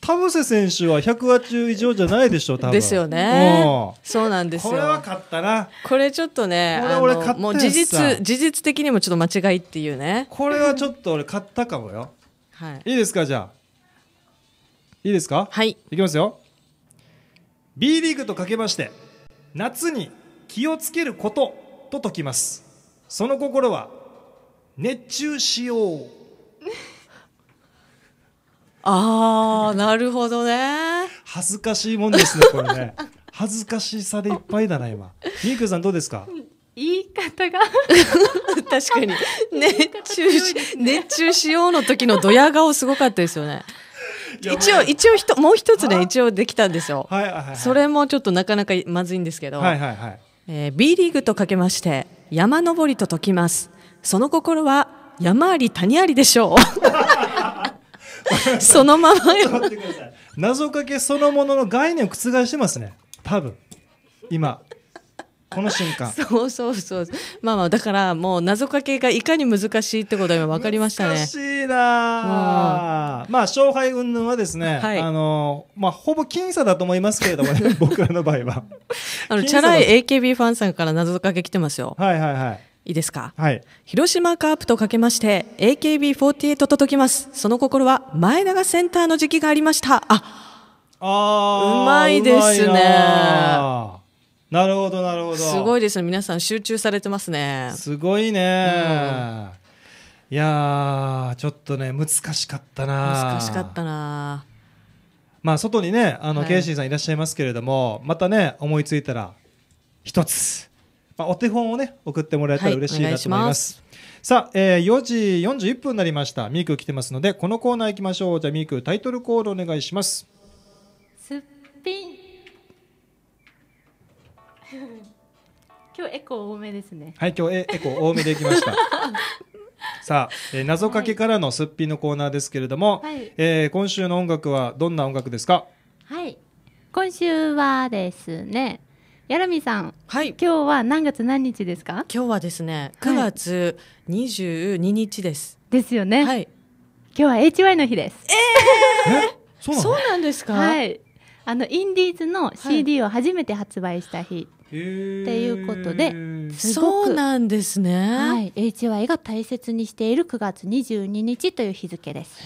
田臥選手は100話中以上じゃないでしょ多分ですよね、う
そうなんですよこれは勝ったなこれちょっとね俺勝ったもう事実事実的にもちょっと間違いっていうねこれはちょっと俺勝ったかもよ、はい、いいですかじゃあ
いいですかはいいきますよ B リーグとかけまして夏に気をつけることと解きますその心は熱中しよう ああなるほどね恥ずかしいもんですねこれね恥ずかしさでいっぱいだ
な今みーくさんどうですか言い方が 確かに熱中し、ね、熱中しようの時のドヤ顔すごかったですよね一応一応ひともう一つね一応できたんですよ、はいはいはい、それもちょっとなかなかまずいんですけど、はいはいはいえー、B リーグとかけまして山登りと解きますその心は山あり谷ありでしょう そのまま
謎かけそのものの概念を覆してますね多分今この瞬間
そうそうそうまあまあだからもう謎かけがいかに難しいってことは今分かりましたね難し
い
な、
まあ勝敗云々はですね、
はい、あのまあほぼ僅差だと思いますけれどもね 僕らの場合は
あのチャラ
い
AKB ファンさんから謎かけ来てますよはいはいはいいいですか、はい、広島カープとかけまして AKB48 と届きますその心は前田がセンターの時期がありましたああうまいですねなるほどなるほどすごいですね皆さん集中されてますねすごいね、
うん、いやちょっとね難しかったな難しかっ
たな
まあ外にねあの、はい、ケイシーさんいらっしゃいますけれどもまたね思いついたら一つまあ、お手本をね送ってもらえたら嬉しいなと思います。はい、ますさあ、えー、4時41分になりました。ミーク来てますので、このコーナー行きましょう。じゃあ、ミーク、タイトルコールお願いします。
すっぴん。今日エコ多めですね。は
い、今日エエコ多めでいきました。さあ、えー、謎かけからのすっぴんのコーナーですけれども、はい、えー、今週の音楽はどんな音楽ですか
はい今週はですねやらみさん、はい、今日は何月何日ですか今日はですね9月
22
日です、はい、ですよねはい今日は HY の日ですえー、えそうなんですかはいあのインディーズの CD を初めて発売した日、っていうことで、そうなんですね、はい、HY が大切にしている9月22日という日付です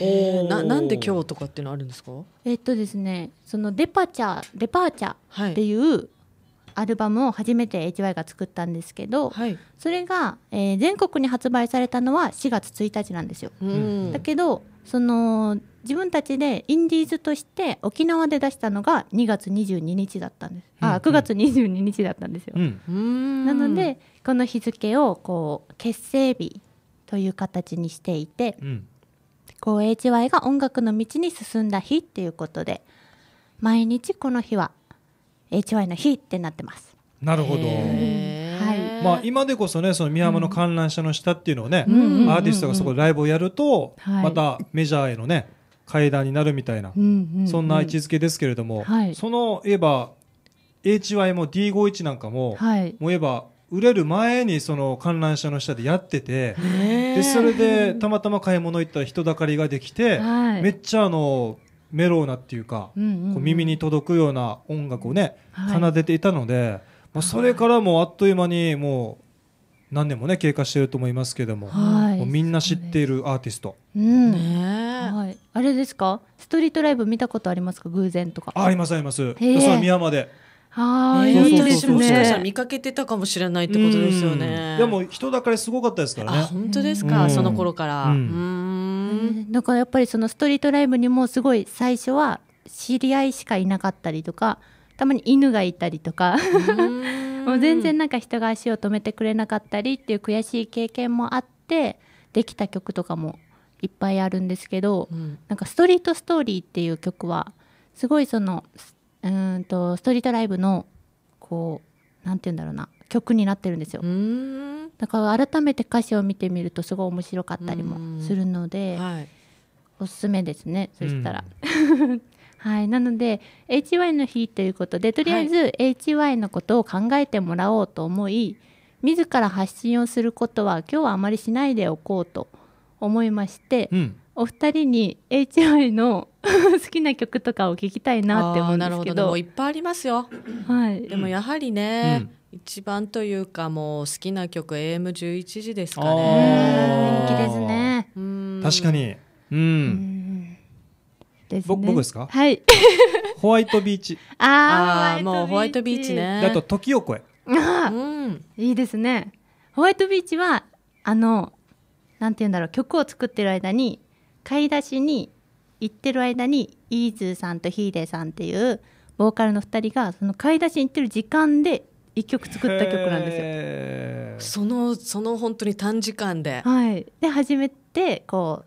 ななんで今
日とかっていうのあるんですか
えっとですねそのデパチャデパーチャっていう、はいアルバムを初めて HY が作ったんですけど、はい、それが、えー、全国に発売されたのは4月1日なんですよ。うん、だけどその自分たちでインディーズとして沖縄で出したのが2月22日だったんです、うん、あ9月22日だったんですよ、うん、なのでこの日付をこう結成日という形にしていて、うん、こう HY が音楽の道に進んだ日っていうことで毎日この日は HY の日ってなってます。なるほど。はい
まあ、今でこそねその美浜の観覧車の下っていうのをね、アーティストがそこでライブをやると、またメジャーへのね階段になるみたいな、そんな位置づけですけれども、そのいえば HY も D51 なんかも、い、もういえば売れる前にその観覧車の下でやっててでそれでたまたま買い物行ったら人だかりができて、めっちゃあのメローなっていうか、うんうん、こう耳に届くような音楽をね、はい、奏でていたので、まあ、それからもうあっという間にもう何年もね経過していると思いますけどもはい、もみんな知っているアーティスト、
うんねはい、あれですかストリートライブ見たことありますか偶然とかあり
ますあります、えー、それ宮まで
ああ、いいですね。もしかし
たら
見かけてたかもしれないってことですよね。でも人だかりすごかったですからね。本
当ですか、
その頃から。
だからやっぱりそのストリートライブにもすごい最初は知り合いしかいなかったりとか、たまに犬がいたりとか。もう全然なんか人が足を止めてくれなかったりっていう悔しい経験もあってできた曲とかもいっぱいあるんですけど、なんか「ストリートストーリー」っていう曲はすごいそのスうんとストリートライブのこうなんて言うんだろうな曲になってるんですよだから改めて歌詞を見てみるとすごい面白かったりもするので、はい、おすすめですねそしたら。はい、なので HY の日ということでとりあえず HY のことを考えてもらおうと思い、はい、自ら発信をすることは今日はあまりしないでおこうと思いまして、うん、お二人に HY の 好きな曲とかを聞きたいなって思うんですけどなるほど、もういっぱいありますよ、はい、でもやはりね、
うん、一番というかもう好きな曲 AM11 時ですかね人気ですね
確かにうん、うん
ね、僕ですかはい
ホワイトビーチ
ああもうホワイトビーチねあと時を越えあ、うん、いいですねホワイトビーチはあのなんて言うんだろう曲を作ってる間に買い出しに行ってる間にイーズーさんとヒーデーさんっていうボーカルの2人がその買い出しに行ってる時間で1曲作った曲なんですよ。そのその本当に短時間で、はい、で初めてこ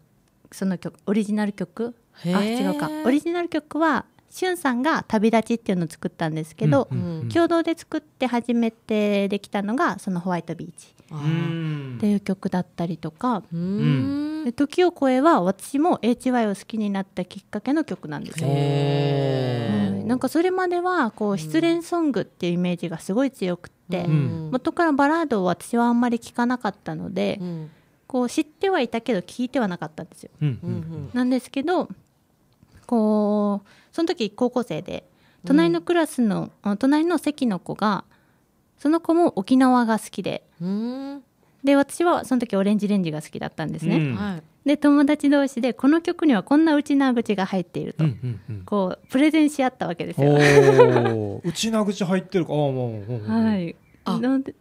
うその曲オリジナル曲あ違うかオリジナル曲はしゅんさんが旅立ちっていうのを作ったんですけど、うんうん、共同で作って初めてできたのがそのホワイトビー
チって
いう曲だったりとか、うん、時を超えは私も HY を好きになったきっかけの曲なんですよ。うなんかそれまではこう失恋ソングっていうイメージがすごい強くて、うん、元からバラードを私はあんまり聴かなかったので、こう知ってはいたけど聴いてはなかったんですよ。なんですけどこうその時高校生で隣のクラスの、うん、隣の席の子がその子も沖縄が好きで、うん、で私はその時オレンジレンジが好きだったんですね。うん、で友達同士でこの曲にはこんな内縄口が入っていると、うんうんうん、こうプレゼンし合ったわけですよ。
内縄口入ってるかあは
い、あなんで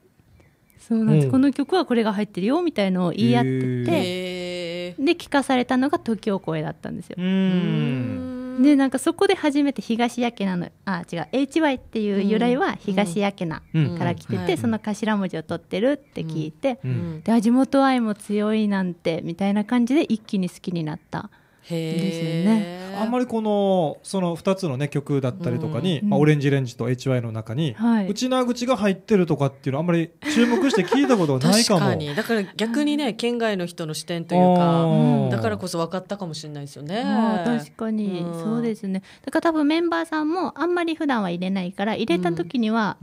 そうなんです、うん、この曲はこれが入ってるよみたいのを言い合っててで聞かされたのが「時を越え」だったんですよ。
で
なんかそこで初めて東やけなのあ違う HY っていう由来は東やけなから来てて、その頭文字を取ってるって聞いて、で地元愛も強いなんてみたいな感じで一気に好きになった。ですよね。
あんまりこのその2つの、ね、曲だったりとかに、うん、まあ、オレンジレンジと HY の中に、内
縄口が入っ
てるとかっていうのあんまり注目して聞いたことないかも確か
だから逆にね県外の人の視点というか、だからこそ分かったかもしれないですよね。確
かに、うん、そうですねだから多分メンバーさんもあんまり普段は入れないから入れた時には、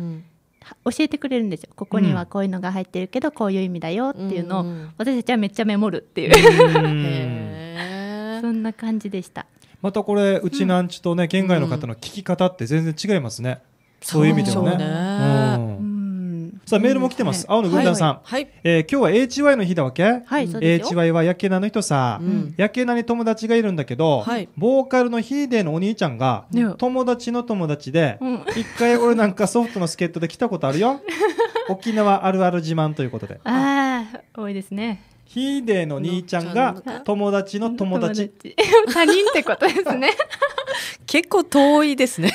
教えてくれるんですよここにはこういうのが入ってるけど、こういう意味だよっていうのを、私たちはめっちゃメモるって
いう。
そんな感じでしたまた
これうちなんちとね、県外の方の聞き方って全然違いますね、そういう意味でもねうんさあメールも来てます。青野軍団さん。はい。え今日は HY の日だわけはい、そうです HY はやけなの人さ、やけなに友達がいるんだけど、ボーカルのヒーデーのお兄ちゃんが、友達の友達で、一回俺なんかソフトの助っ人で来たことあるよ。沖縄あるある自慢ということで。
ああ、多いですね。ヒデの
兄ちゃんが友達の友達。
他人ってことですね。
結構遠いですね。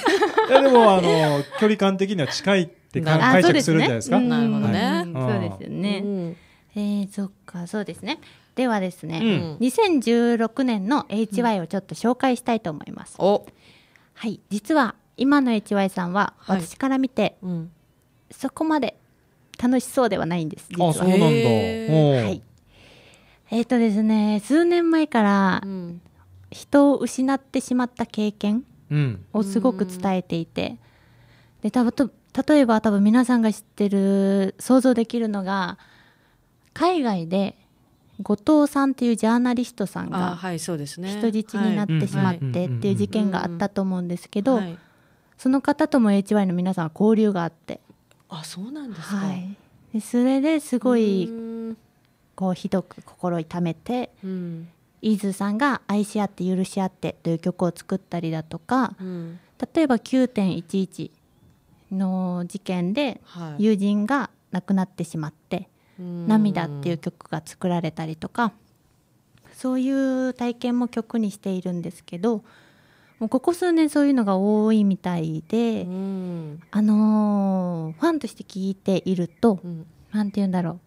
いやでもあの距離感的には近いって解釈するんじゃないですか。なるほどね。そう
ですよね。えー、そっかそうですね。ではですね、うん、2016年の HY をちょっと紹介したいと思います。うん、はい、実は今の HY さんは私から見て、はいうん、そこまで楽しそうではないんです。あ、そうなんだ。はい。えっ、ー、とですね数年前から、人を失ってしまった経験をすごく伝えていて、で多分例えば多分皆さんが知ってる想像できるのが海外で後藤さんっていうジャーナリストさんが人質になってしまってっていう事件があったと思うんですけどその方とも HY の皆さんは交流があってあそ
うなんですか、はい、
でそれですごいこうひどく心痛めて、うん、イーズさんが「愛し合って許し合って」という曲を作ったりだとか、うん、例えば9.11の事件で友人が亡くなってしまって「はい、涙」っていう曲が作られたりとかそういう体験も曲にしているんですけど。もうここ数年そういうのが多いみたいで、うん、あのー、ファンとして聞いていると、うん、なんて言うんだろう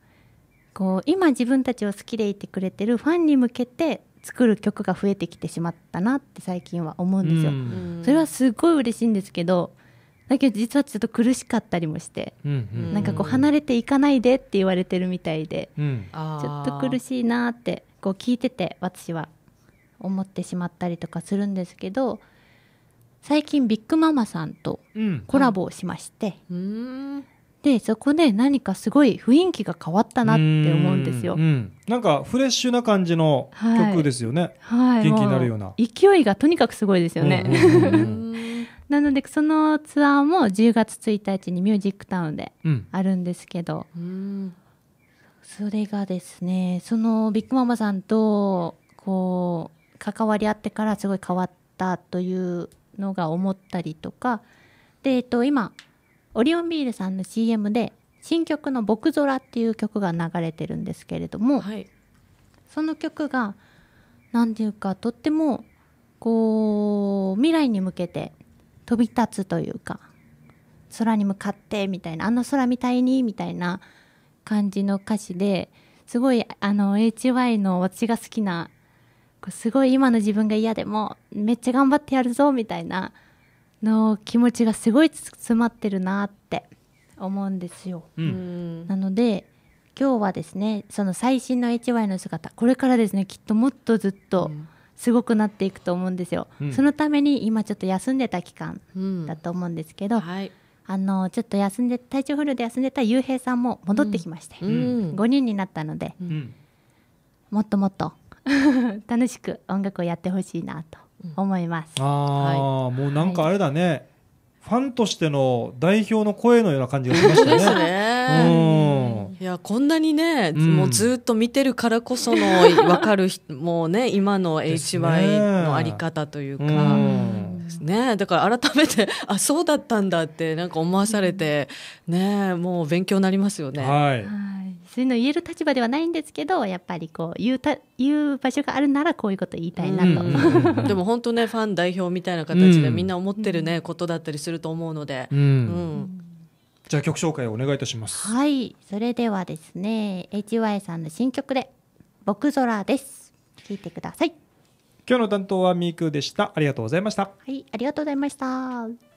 こう今自分たちを好きでいてくれてるファンに向けて作る曲が増えてきてしまったなって最近は思うんですよ。うん、それはすごい嬉しいんですけどだけど実はちょっと苦しかったりもして、うんうん、なんかこう離れていかないでって言われてるみたいで、う
ん、ちょっと苦
しいなってこう聞いてて私は思ってしまったりとかするんですけど最近ビッグママさんとコラボをしまして、うん、でそこで何かすごい雰囲気が変わったなって思うんですよ。
ん、なんかフレッシュな感じの曲ですよね、はい、はい、元気になるような
勢いがとにかくすごいですよね。なのでそのツアーも10月1日にミュージックタウンであるんですけど、うん、それがですねそのビッグママさんとこう関わり合ってからすごい変わったというのが思ったりとかで、えっと、今オリオンビールさんの CM で新曲の「僕空」っていう曲が流れてるんですけれども、はい、その曲が何ていうかとってもこう未来に向けて飛び立つというか空に向かってみたいなあの空みたいにみたいな感じの歌詞ですごいあの HY の私が好きなすごい今の自分が嫌でもめっちゃ頑張ってやるぞみたいなの気持ちがすごい詰まってるなって思うんですよ。うん、なので今日はですねその最新の HY の姿これからですねきっともっとずっとすごくなっていくと思うんですよ。うん、そのために今ちょっと休んでた期間だと思うんですけど、うんはい、あのちょっと休んで体調不良で休んでたゆうへいさんも戻ってきまして、うん、5人になったので、もっともっと 楽しく音楽をやってほしいなと思います。あ
あ、はい、もうなんかあれだね、はい、ファンとしての代表の声のような感じがしましたね。です
ね。うん、いやこんなにね、うん、もうずっと見てるからこそのわかるもうね今の HY のあり方というか。ですねだから改めてあそうだったんだってなんか思わされて、ねも
う勉強になりますよね。はいそういうの言える立場ではないんですけどやっぱりこう言うたいう場所があるならこういうこと言いたいなと、でも本当ねファン代表みたいな形でみんな思ってるね、うん、ことだったりすると思うので、うん、う
ん、じゃあ曲紹介をお願いいたします
はいそれではですね HY さんの新曲で「僕空」です聴いてください
今日の担当はミーくでしたありがとうございました
はいありがとうございました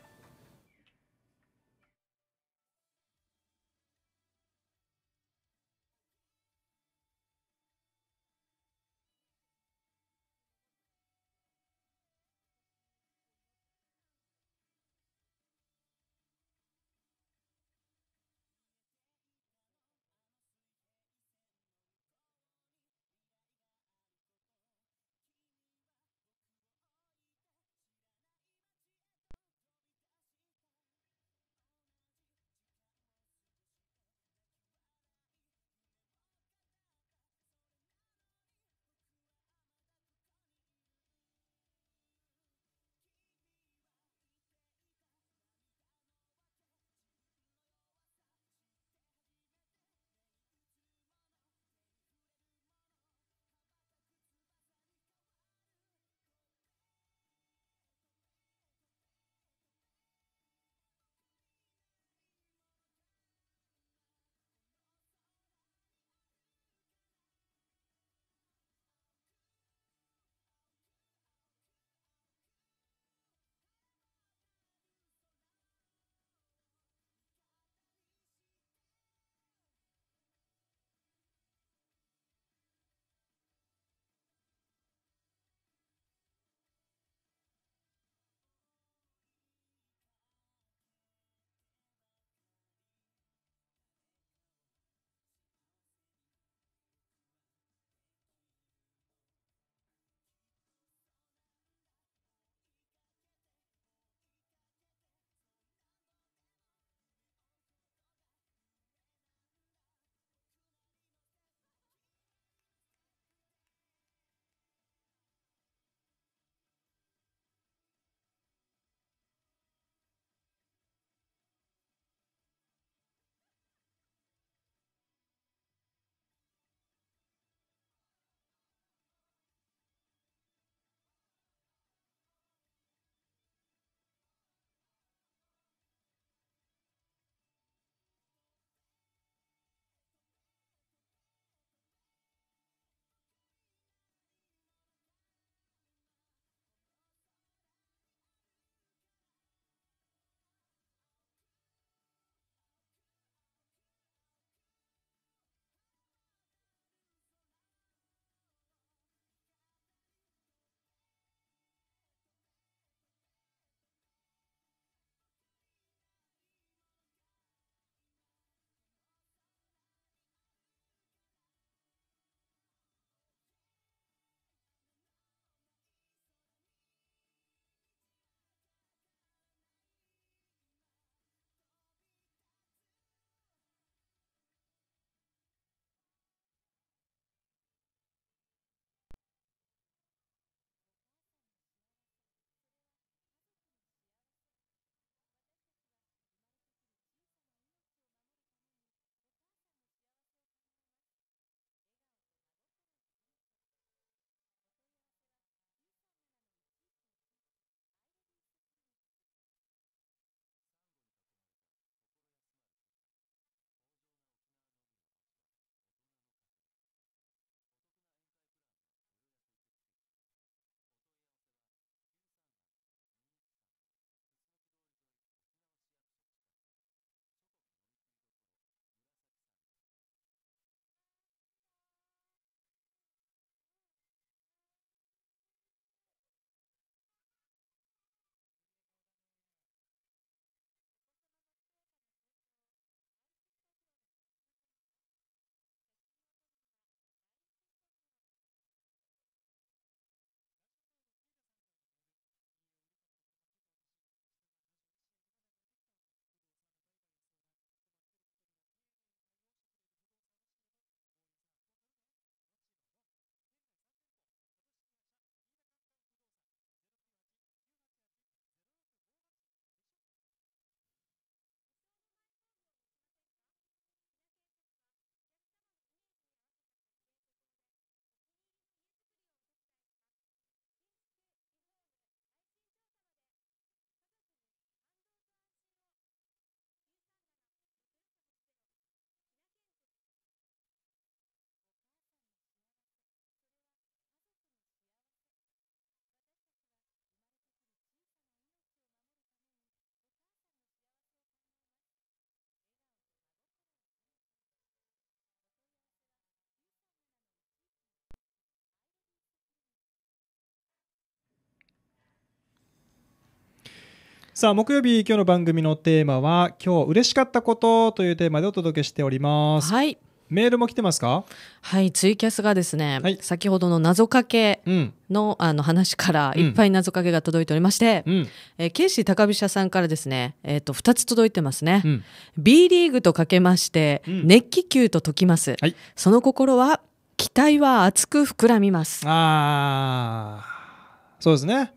さあ、木曜日、今日の番組のテーマは、今日嬉しかったことというテーマでお
届けしております。はい。メールも来てますかはいツイキャスがですね、はい、先ほどの謎かけのうん、あの話からいっぱい謎かけが届いておりまして、うん、えー、ケイシー高飛車さんからですね、えーと、2つ届いてますね、うん、B リーグとかけまして、うん、熱気球と解きます、はい、その心は期待は熱く膨らみます
ああそうですね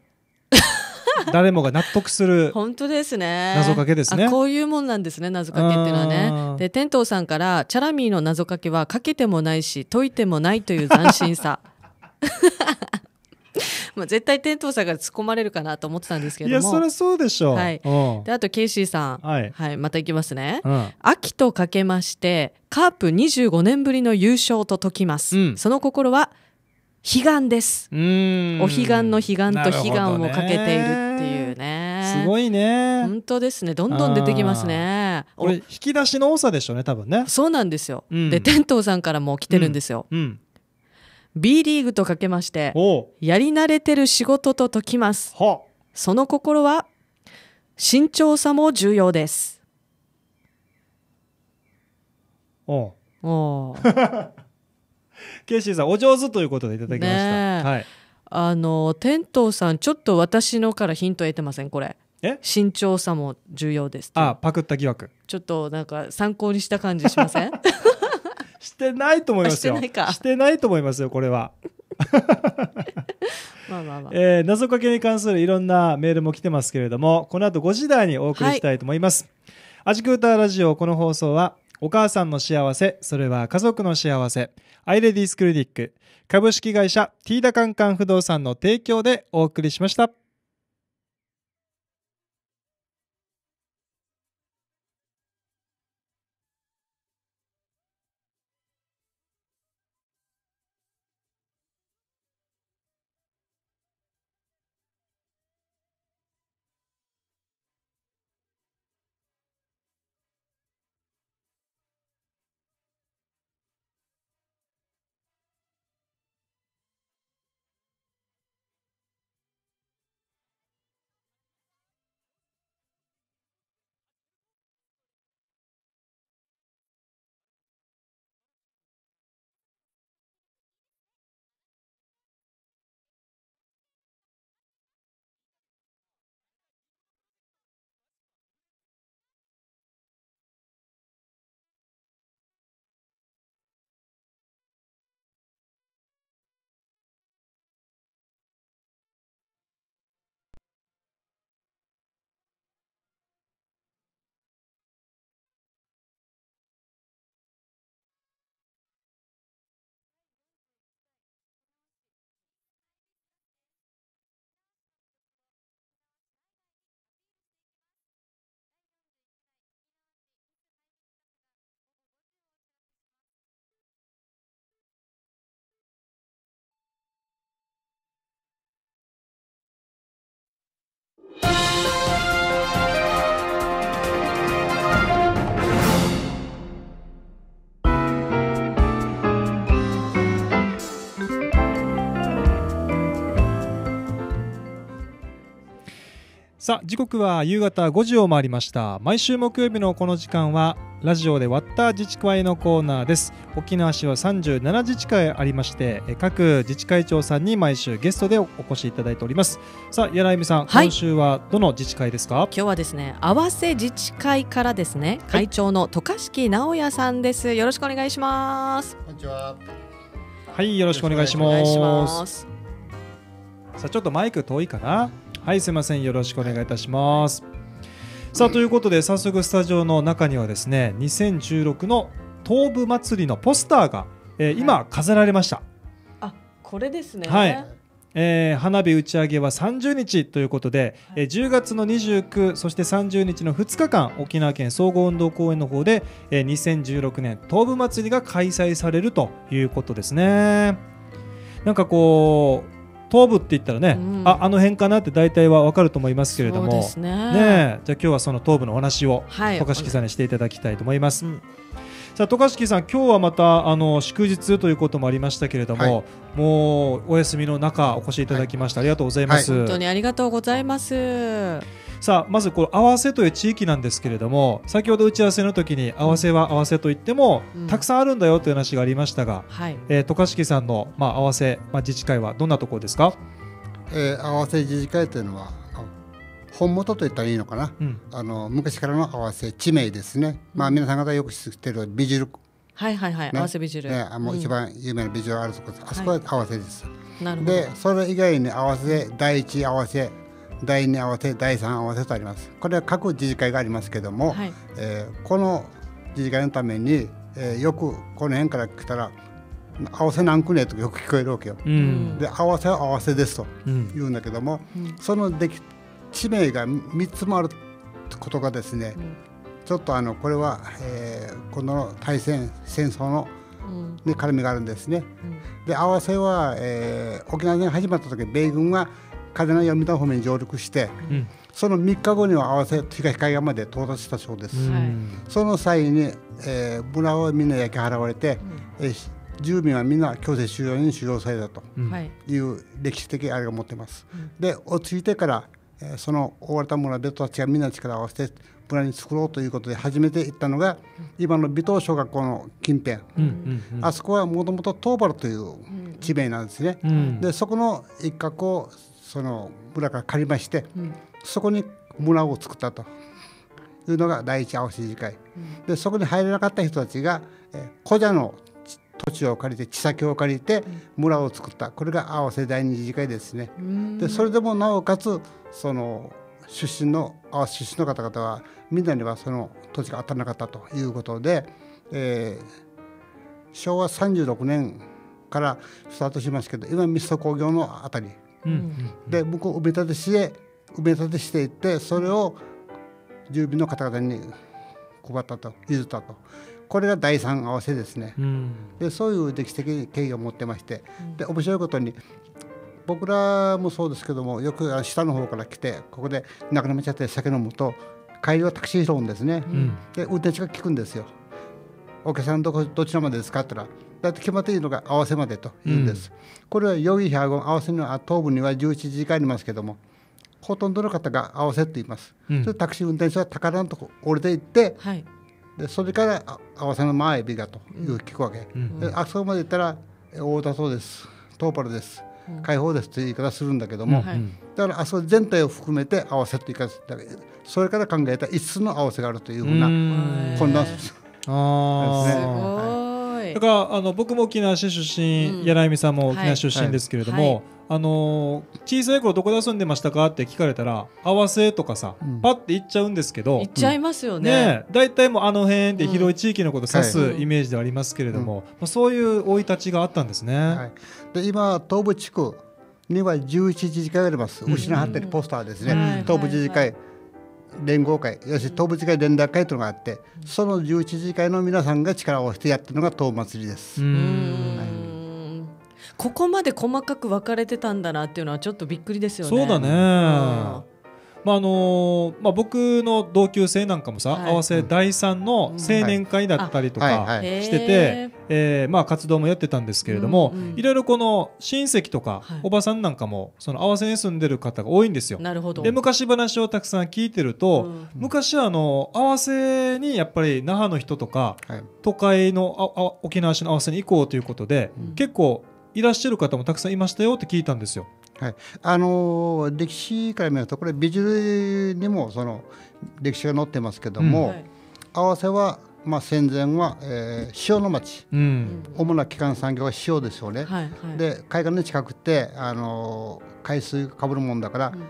誰もが納得する
本当ですね謎かけですねこういうもんなんですね謎かけっていうのはねで天童さんからチャラミーの謎かけはかけてもないし解いてもないという斬新さ まあ絶対天童さんが突っ込まれるかなと思ってたんですけどもいやそりゃそうでし
ょう、はい、で
あとケイシーさん、はい、はい、またいきますね、うん、秋とかけましてカープ25年ぶりの優勝と解きます、うん、その心は「悲願ですお彼岸の悲願と悲願をかけているっていうねすごいね本当ですねどんどん出てきますねこれ引き出しの多さでしょうね多分ねそうなんですよ、うん、で天童さんからも来てるんですよ、うんうん B リーグとかけましてやり慣れてる仕事と解きますその心は慎重さも重要ですおお
ケイシーさんお上手ということでいただきました。はい。
あの天童さんちょっと私のからヒント得てませんこれ。え慎重さも重要ですあ
パクった疑惑
ちょっとなんか参考にした感じしません してないと思いますよし
てないと思いますよこれは
まあまあ
まあ、えー、謎かけに関するいろんなメールも来てますけれどもこの後5時台にお送りしたいと思います、はい、アジクータラジオこの放送はお母さんの幸せ、それは家族の幸せ。アイレディスクリニック、株式会社ティーダカンカン不動産の提供でお送りしました。
Thank you. さ
あ時刻は夕方5時を回りました毎週木曜日のこの時間はラジオで割った自治会のコーナーです沖縄市は37自治会ありまして各自治会長さんに毎週ゲストでお越しいただいておりますさあ柳井美さん、はい、今週はどの自
治会ですか今日はですね合わせ自治会からですね会長の渡嘉敷直也さんですよろしくお願いしますこ
んにちは
はいよろしくお願いしますさあちょっとマイク遠いかなはいすいませんよろしくお願いいたします、さあということで早速スタジオの中にはですね2016の東部祭りのポスターが、えー、今飾られました、はい、
あこれですねはい
えー、花火打ち上げは30日ということで、はえー、10月の29そして30日の2日間沖縄県総合運動公園の方で、えー、2016年東部祭りが開催されるということですね。なんかこう東部って言ったらね、うん、ああの辺かなって大体は分かると思いますけれどもねねじゃあ今日はその東部のお話を渡嘉敷さんにしていただきたいと思います。うん、さあ渡嘉敷さん、今日はまたあの祝日ということもありましたけれども、はい、もうお休みの中お越しいただきました、はい、ありがとうございます、はい、本当
にありがとうございます。
さあまずこの合わせという地域なんですけれども先ほど打ち合わせの時に合わせは合わせといっても、うん、たくさんあるんだよという話がありましたが、はい、えー、渡嘉敷さんの、まあ、合わせ、まあ、自
治会はどんなところですか、えー、合わせ自治会というのは本元と言ったらいいのかな、うん、あの昔からの合わせ地名ですね、まあ、皆さん方よく知ってるビジル
はいはいはい、ね、合わせビジュル、ね、もう一番
有名なビジュルあるとこです、うん、あそこは合わせです、はい、でそれ以外に合わせ第一合わせ第2合わせ第3合わせとありますこれは各自治会がありますけども、はい、えー、この自治会のために、えー、よくこの辺から来たら「合わせなんくね」とよく聞こえるわけよ。うん、で合わせは合わせですと言うんだけども、うん、そのでき地名が3つもあることがですね、うん、ちょっとあのこれは、えー、この大戦戦争のね、絡みがあるんですね。で合わせは、えー、沖縄戦始まった時米軍は「風の読みの方面に上陸して、うん、その3日後には合わせ東海岸まで到達したそうです、その際に、えー、村はみんな焼き払われて、うん、えー、住民はみんな強制収容に収容されたという歴史的あれが持ってます、うん、で落ち着いてから、えー、その追われた村で人たちがみんな力を合わせて村に作ろうということで始めていったのが今の尾東小学校の近辺、う
んうんうん、あ
そこはもともと東原という地名なんですね、うん、でそこの一角をその村から借りまして、うん、そこに村を作ったというのが第一青市次会、うん、でそこに入れなかった人たちが、え古者の土地を借りて地先を借りて村を作った、これが青わ第二次会ですね。でそれでもなおかつその出身のあ、わせ出身の方々はみんなにはその土地が当たらなかったということで、えー、昭和36年からスタートしますけど今ミス工業のあたりで向こう埋め立てして埋め立てしていってそれを住民の方々に配ったと譲ったとこれが第三合わせですね、うん、でそういう歴史的経緯を持ってまして、で面白いことに僕らもそうですけどもよく下の方から来てここで亡くなっちゃって酒飲むと帰りはタクシー拾うんですね、うん、で運転手が聞くんですよ「お客さんどこどちらまでですか?」って言ったらだって決まっているのが合わせまでというんです、うん、これは容百者合わせの頭部には11時間ありますけどもほとんどの方が合わせって言います、うん、それタクシー運転手は宝のとこ降りていって、はい、でそれから合わせの前日ビがという聞くわけ、うんうん、あそこまで行ったら大田そうですトーパルです解放ですという言い方するんだけども、はい、だからあそこ全体を含めて合わせという言い方それから考えた5つの合わせがあるというふうな混乱するん
です。、だからあの僕も沖縄市出身、うん、柳見さんも沖縄出身ですけれども、はいはい、あの小さい頃どこで遊んでましたかって聞かれたら合わせとかさ、うん、パッて行っちゃうんですけど行っちゃいますよね大体、ね、いもあの辺で広い地域のこと指すイメージではありますけれども、はい、ま
あ、そういう生い立ちがあったんですね。はい、で今東部地区には11自治会があります、うん、牛のってるポスターですね、東部自治会。連合会要するに東部地会連絡会というのがあって、その11次会の皆さんが力を合わせてやってるのが東祭りです。
ここまで細かく分かれてたんだなっていうのはちょっとびっくりですよね。そうだね、まああの
まあ、僕の同級生なんかもさ、はい、合わせ第3の青年会だったりとかしてて、えまあ、活動もやってたんですけれども、うんうん、いろいろこの親戚とか、おばさんなんかもその合わせに住んでる方が多いんですよ。なるほどで昔話をたくさん聞いてると、うん、昔はあの合わせにやっぱり那覇の人とか、はい、都会のああ沖縄市の合わせに行こうということで、うん、結構いらっしゃる方もたくさんいま
したよって聞いたんですよ。はい、あの歴史から見るとこれ美術にもその歴史が載ってますけども、うんはい、合わせは、まあ、戦前は、えー、塩の町、うん、主な基幹産業は塩ですよね、はいはい、で海岸に近くて、あの海水かぶるもんだから、うん、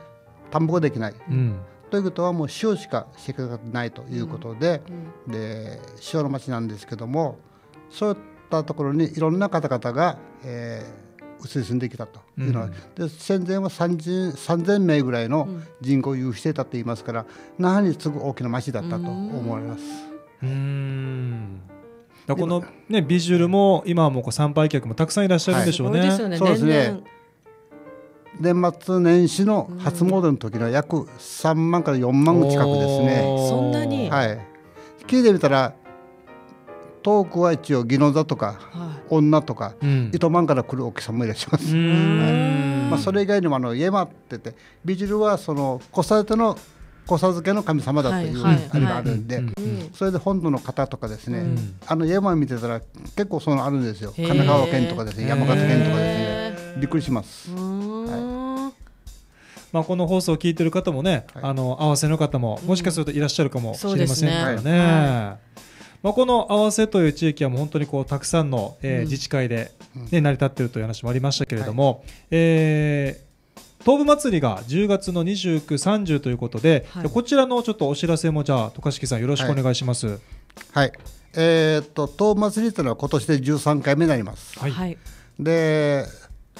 田んぼができない、うん、ということはもう塩しか生活がないということで,、で塩の町なんですけどもそういったところにいろんな方々が、えー、進んできたというのは、うん、で戦前は 3000, 名ぐらいの人口を有していたといいますから、那覇に次ぐ大きな町だったと思われます。うんこの、
ね、ビジュールも今はもうこう参拝客もたくさんいらっしゃるんでしょうね。はい、そうですね
年末年始の初詣の時の約3万から4万近くですね。そんなに、はい、聞いてみたら遠くは一応宜野座とか、はい、女とか、うん、糸満から来るお客さんもいらっしゃいます。はいまあ、それ以外にもあの家間ってて美汁はその子育ての子授けの神様だというあれがあるんで、それで本土の方とかですね、うん、あの山見てたら結構そのあるんですよ神奈川県とかですね山形県とかですねびっく
りしま
す。まあ、この放送を聞いてる方もね、はい、あの合わせの方ももしかするといらっしゃるかもしれませんからね。うんまあ、この合わせという地域はもう本当にこうたくさんの、えー、自治会でね、うん、成り立っているという話もありましたけれども、はい、えー東部祭りが10月の29、30ということで、はい、
こちらのちょっとお知らせもじゃあ、渡嘉敷さん、よろしくお願いします。はい、はい、えー、っと東部祭りというのは今年で13回目になります。はい、で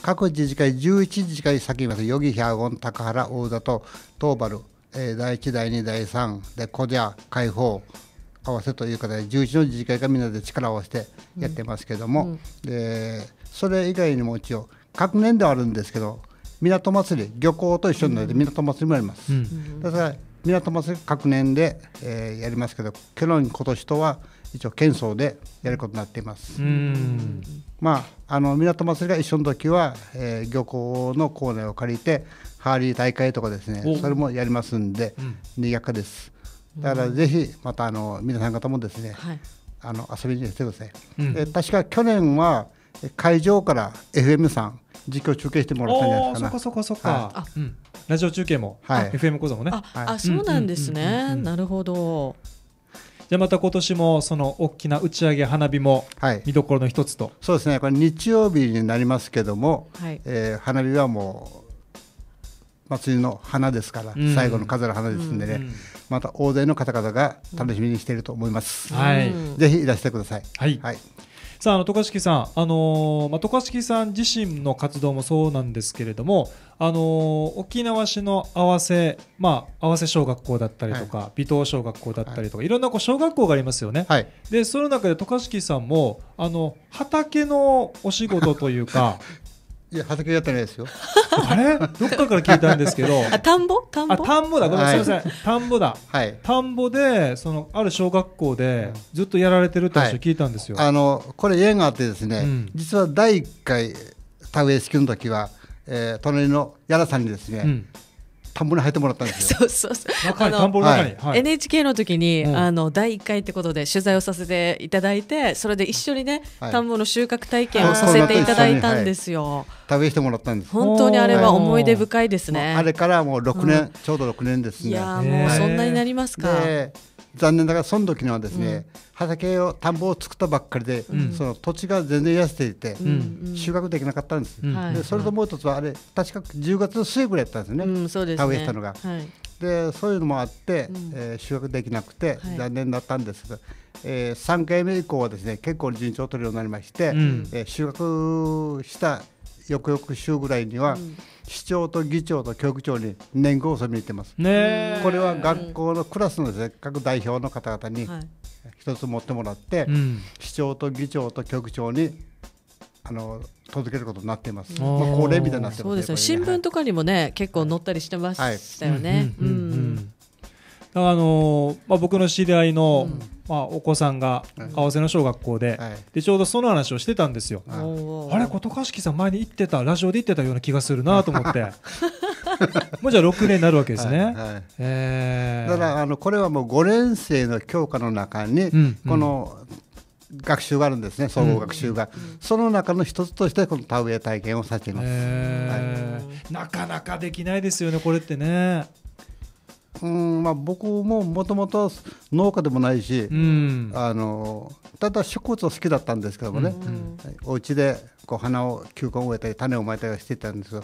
各自治会11自治会先います余儀百庫高原大里東原、えー、第1第2第3で古社解放合わせというかね、11の自治会がみんなで力を合わせてやってますけども、うんうん、でそれ以外にも一応各年ではあるんですけど港祭り漁港と一緒になって港祭りもあります、うん、だから港祭り各年で、えー、やりますけど去年今年とは一応県葬でやることになっています。まあ、あの港祭りが一緒の時は、えー、漁港の構内を借りてハーリー大会とかですねそれもやりますんで、うん、にやかです。だからぜひまたあの皆さん方もですね、はい、あの遊びに来てください、うん、え確か去年は会場から FM さん実況中継してもらったんじゃないですかそこそこそこ、はい、うん、
ラジオ中継も、はい、FM 講座もねあはい、あそうなんですね、な
るほど
じゃまた今年もその大きな打ち上
げ花火も見どころの一つと、はい、そうですねこれ日曜日になりますけども、はい、えー、花火はもう祭りの花ですから、最後の飾る花ですんでね、うんうんまた大勢の方々が楽しみにしていると思います。はい、ぜひいらしてください。はい、はい
さあ、あの渡嘉敷さん、あのー、まあ、渡嘉敷さん自身の活動もそうなんですけれども。あのー、沖縄市の合わせ、まあ、合わせ小学校だったりとか、はい、尾藤小学校だったりとか、はい、いろんなこう小学校がありますよね。はい、で、その中で渡嘉敷さんも、あの、畑のお仕事というか。いや畑やってないですよ。あれ
どっかから聞いたんで
すけど。あ田んぼ田んぼ。あ田んぼだごめん、はい、すみません田んぼだ。はい。田んぼでそのある小学校でずっとやられてるって話を聞いたんで
すよ。はい、あのこれ家があってですね、うん、実は第一回田植え式の時は、えー、隣のやらさんにですね、うん、田んぼに入ってもらったんですよ。そうそう
そ
う。中に田んぼの中に。はい、NHK の時に、うん、あの第一回ってことで取材をさせていただいて、それで一緒にね、はい、田んぼの収穫体験をさせていただいたんですよ。
食べしてもらったんです。本当にあれは思い出深いですね。あれからもう六年、うん、ちょうど六年ですね。いやもうそんなになりますか。残念ながらその時にはですね、畑を田んぼを作ったばっかりで、その土地が全然痩せていて、収穫できなかったんです、でそれともう一つはあれ確か10月の末ぐらいやったんですね、うん、田植えしたのが。でそういうのもあって、うえ収穫できなくて残念だったんですが、えー、3回目以降はですね結構順調取るようになりまして、うえ収穫した翌々週ぐらいには、市長と議長と局長に年号を染めてます。ね、これは学校のクラスのせっかく代表の方々に一つ持ってもらって、はいうん、市長と議長と局長にあの届けることになっています。まあ恒例みたいなそうですね。新
聞とかにもね、はい、結構載ったりしてましたよね。うん
あのー、まあ僕の知り合いの、うんまあ、お子さんがわ瀬の小学校で,、でちょうどその話をしてたんですよ、あれ琴賢さん前に行ってたラジオで言ってた
ような気がするなと思って もうじゃあ6年になるわけですね、はいはい、えー、だからあのこれはもう5年生の教科の中に、この、学習があるんですね総合学習が、うん、その中の一つとしてこの田植え体験をさせています、えーはい、なかなかできないですよねこれってねうんまあ、僕ももともと農家でもないし、うん、あのただ植物は好きだったんですけどもね、うん、お家でこう花を球根を植えたり種をまいたりしてたんですが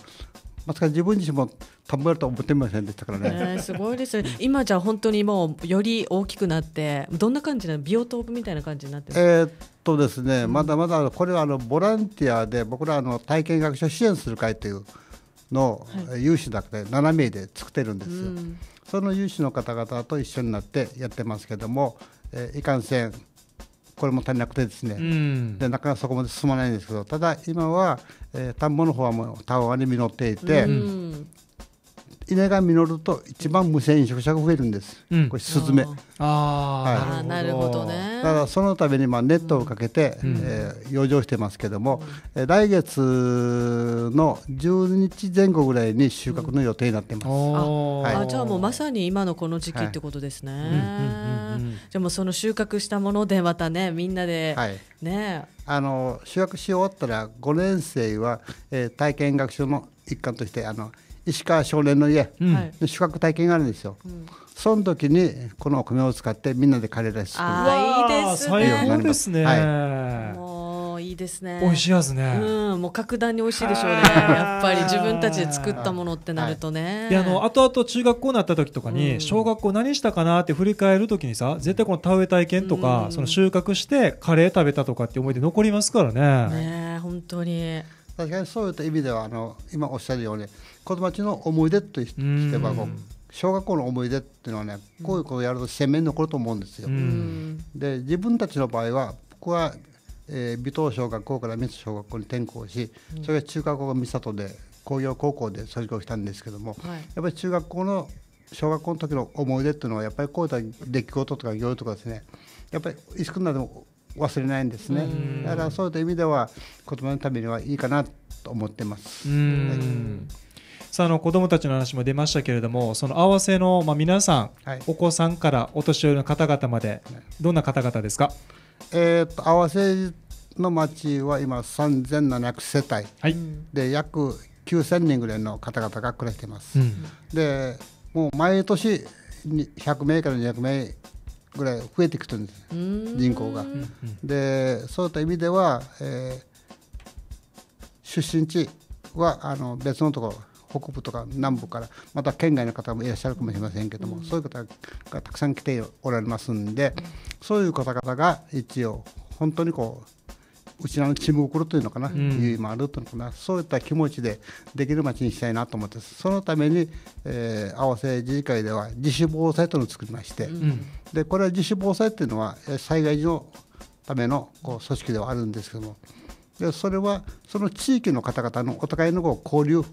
まさか自分自身もぼやると思ってませんでしたからね、えー、す
ごいですね今じゃ本当にもうより大きくなってどんな感じなのビオトープみたいな感じになってますえ
ー、っとですね、まだまだこれはあのボランティアで僕らの体験学者支援する会というのを有志だけで7名で作ってるんですよ。その有志の方々と一緒になってやってますけども、えー、いかんせんこれも足りなくてですね、うん、でなかなかそこまで進まないんですけどただ今は、えー、田んぼの方はもう田んぼに実っていて、うん、稲が実ると一番無線飲食者が増えるんです、うん、これスズメあ、はい、なるほどねだからそのためにまあネットをかけて、うん、えー、養生してますけども、うん、来月の10日前後ぐらいに収穫の予定になってます、うんはい、あじゃあもうま
さに今のこの時期ってことですね、はい、じもその収穫したものでまたねみんなで、はい、
ねあの収穫し終わったら5年生は、えー、体験学習の一環としてあの「石川少年の家、う宿泊体験があるんですよ、その時にこのお米を使ってみんなでカレーライるあいいですね最高ですね、は
い、いいですね美味しいですねうんもう格段に美味しいでしょうねやっぱり自分たちで作ったものってなるとね、い、
であの後々中学校になった時とかに、小学校何したかなって振り返る時にさ絶対この田植え体験とか、その収穫してカレー食べたとかって思い出残りますからね
ね本当に確かにそういった意味ではあの今おっしゃるように子供たちの思い出としてはこう小学校の思い出っていうのはねこういうことをやると鮮明に残ると思うんですよ。で自分たちの場合は僕は、えー、尾小学校から三津小学校に転校しそれから中学校が三郷で工業高校で卒業したんですけども、はい、やっぱり中学校の小学校の時の思い出っていうのはやっぱりこういった出来事とか行事とかですねやっぱり少なくとも忘れないんですねだからそういった意味では子どのためにはいいかなと思ってます。うん
さああの子供たちの話も出ましたけれどもその合わせの、まあ、皆さん、はい、お子さんからお年寄りの方々までどんな方々ですか、
えーと、と合わせの町は今三千七百世帯、はい、で約九千人ぐらいの方々が暮らしています。うん、でもう毎年1 0名から二百名ぐらい増えていくとんです人口が。でそういった意味では、えー、出身地はあの別のところ北部とか南部からまた県外の方もいらっしゃるかもしれませんけども、うん、そういう方がたくさん来ておられますんでそういう方々が一応本当にこう内側のチーム心というのかな、うん、いう今あるというのかなそういった気持ちでできる町にしたいなと思ってそのために、えー、合わせ自治会では自主防災というのを作りまして、うん、でこれは自主防災っていうのは災害時のためのこう組織ではあるんですけどもでそれはその地域の方々のお互いの交流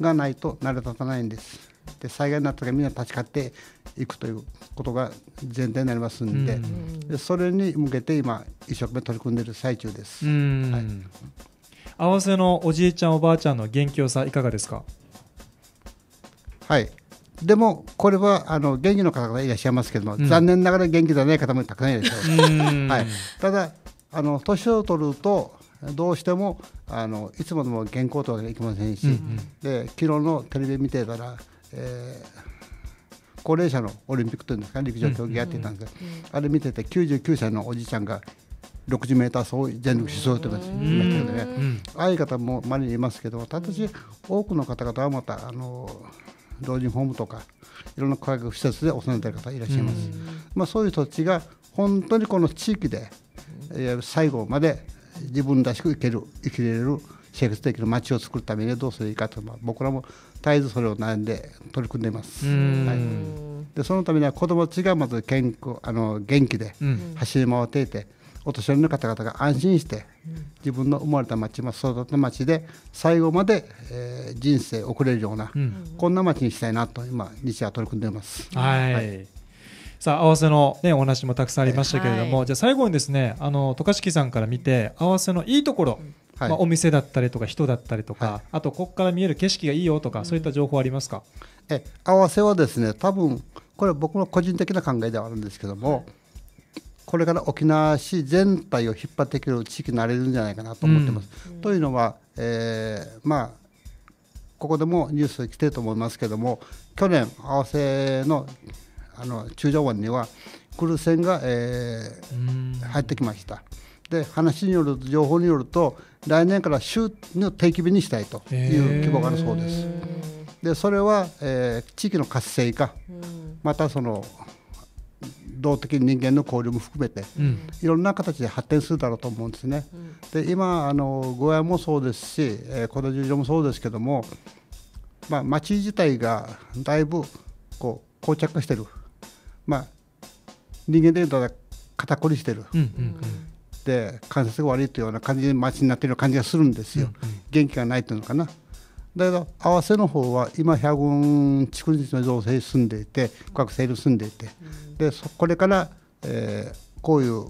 がないと成り立たないんです。で災害になった時みんな立ち返っていくということが前提になりますんでん、でそれに向けて今一生懸命取り組んでいる最中です、
はい、合わせのおじいちゃんおばあちゃんの元気よ
さいかがですかはいでもこれはあの元気の方がいらっしゃいますけども、うん、残念ながら元気じゃない方もたくさんいらっしゃいます、はい、ただあの年を取るとどうしてもあのいつもでも原稿とはできませんし、うんうん、で昨日のテレビ見てたらえー、高齢者のオリンピックというんですか陸上競技やってたんですけど、うんうん、あれ見てて99歳のおじいちゃんが 60m 走全力疾走というけどね、ああいう方もまにいますけどただし多くの方々はまたあの老人ホームとかいろんな科学施設でお世話にる方いらっしゃいます、まあ、そういう土地ちが本当にこの地域で最後まで自分らしく生きる生きれる生活できる街を作るためにどうすればいいかと、まあ、僕らも絶えずそれを悩んで取り組んでます。はい、でそのためには子どもたちがまず健康あの元気で走り回っていて、お年寄りの方々が安心して自分の生まれた町育った町で最後まで、えー、人生を送れるような、うん、こんな町にしたいなと今日夜取り組んでいます。はい、は
いさあ合わせの、ね、お話もたくさんありましたけれども、はい、じゃあ最後にですねあの渡嘉敷さんから見て合わせのいいところ、うんはい、まあ、お店だったりとか人だったりとか、はい、あとここから
見える景色がいいよとか、うん、そういった情報ありますかえ合わせはですね多分これ僕の個人的な考えではあるんですけども、これから沖縄市全体を引っ張ってくる地域になれるんじゃないかなと思ってます。うん、というのは、えー、まあここでもニュース来てると思いますけども去年合わせのあの中条湾にはクルー船が、えー、入ってきました。で話によると情報によると来年から週の定期便にしたいという規模があるそうです。でそれは、えー、地域の活性化、うん、またその動的人間の交流も含めて、うん、いろんな形で発展するだろうと思うんですね。うん、で今あのゴヤもそうですし、えー、小田十条もそうですけども、まあ、町自体がだいぶこう膠着してる、まあ、人間で言うと肩こりしてる、うんうんうん、って関節が悪いというような感じで街になっている感じがするんですよ、うんうん、元気がないというのかな。だけど合わせの方は今百軍築日の造成に住んでいて学生に住んでいて、でこれから、えー、こういう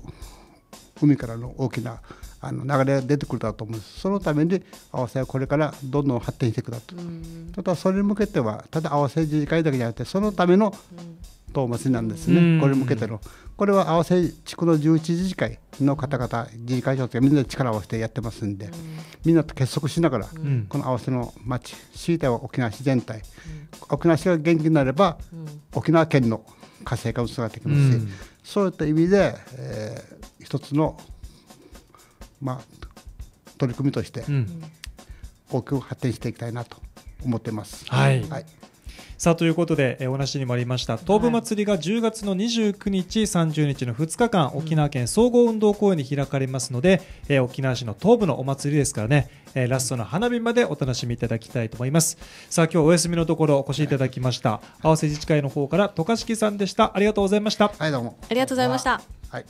海からの大きなあの流れが出てくるだと思うんですそのために合わせはこれからどんどん発展していくだと、ただそれに向けてはただ合わせ自治会だけじゃなくてそのための遠おなんですね、これ向けての。これは合わせ地区の11自治会の方々、議事会長とみんなで力を合わせてやってますんで、みんなと結束しながら、この合わせの町、強いては沖縄市全体、沖縄市が元気になれば、沖縄県の活性化もつながってきますし、そういった意味で、えー、一つの、まあ、取り組みとして、大きく発展していきたいなと思ってます。はい、はいさあということ
で、えー、お話にもありました東部祭りが10月の29日、30日の2日間沖縄県総合運動公園に開かれますので、えー、沖縄市の東部のお祭りですからね、えー、ラストの花火までお楽しみいただきたいと思いますさあ今日お休みのところお越しいただきました合わせ自治会の方から渡嘉敷さんでしたありがとうございましたはいどうも
ありがとうございました
はい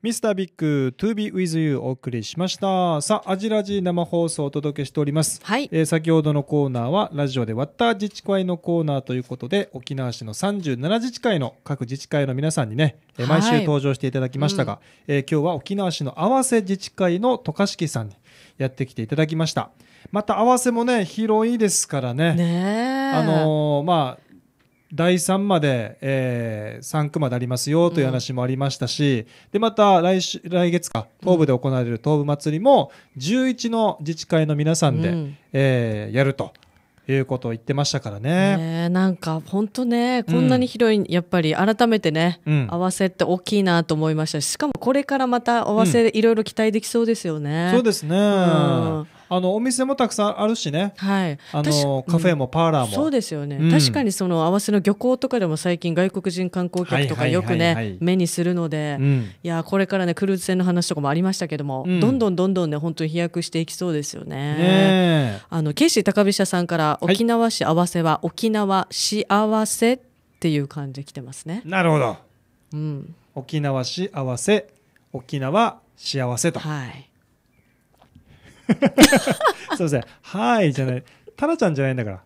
ミスタービッグ To be with you お送りしましたさあアジラジ生放送をお届けしております、はいえー先ほどのコーナーはラジオで割った自治会のコーナーということで沖縄市の37自治会の各自治会の皆さんにね、えー毎週登場していただきましたが、えー今日は沖縄市の合わせ自治会の渡嘉敷さんにやってきていただきましたまた合わせもね広いですからねねえあのーまあ第3まで、えー、3区までありますよという話もありましたし、うん、でまた来週来月か東部で行われる東部祭りも11の自治会の皆さんで、うん、えー、やると。いうことを言ってましたからね。
ねなんか本当ね、こんなに広い、うん、やっぱり改めてね、うん、合わせって大きいなと思いましたし、しかもこれからまた合わせいろいろ期待できそうですよね。そうですね。あのお店
もたくさんあるしね、はい、あのカフェもパーラーも、そうですよね、うん、確か
にその合わせの漁港とかでも最近外国人観光客とかよくね、目にするので、うん、いやこれからねクルーズ船の話とかもありましたけども、うん、どんどんどんどんね本当に飛躍していきそうですよね。ねあのケイシー高飛車さんから沖縄市合わせは沖縄幸せっていう感じで来てますね。
なるほど。うん、沖縄市合わせ沖縄幸せと。はい。すいません。はいじゃない。タラちゃんじゃないんだから。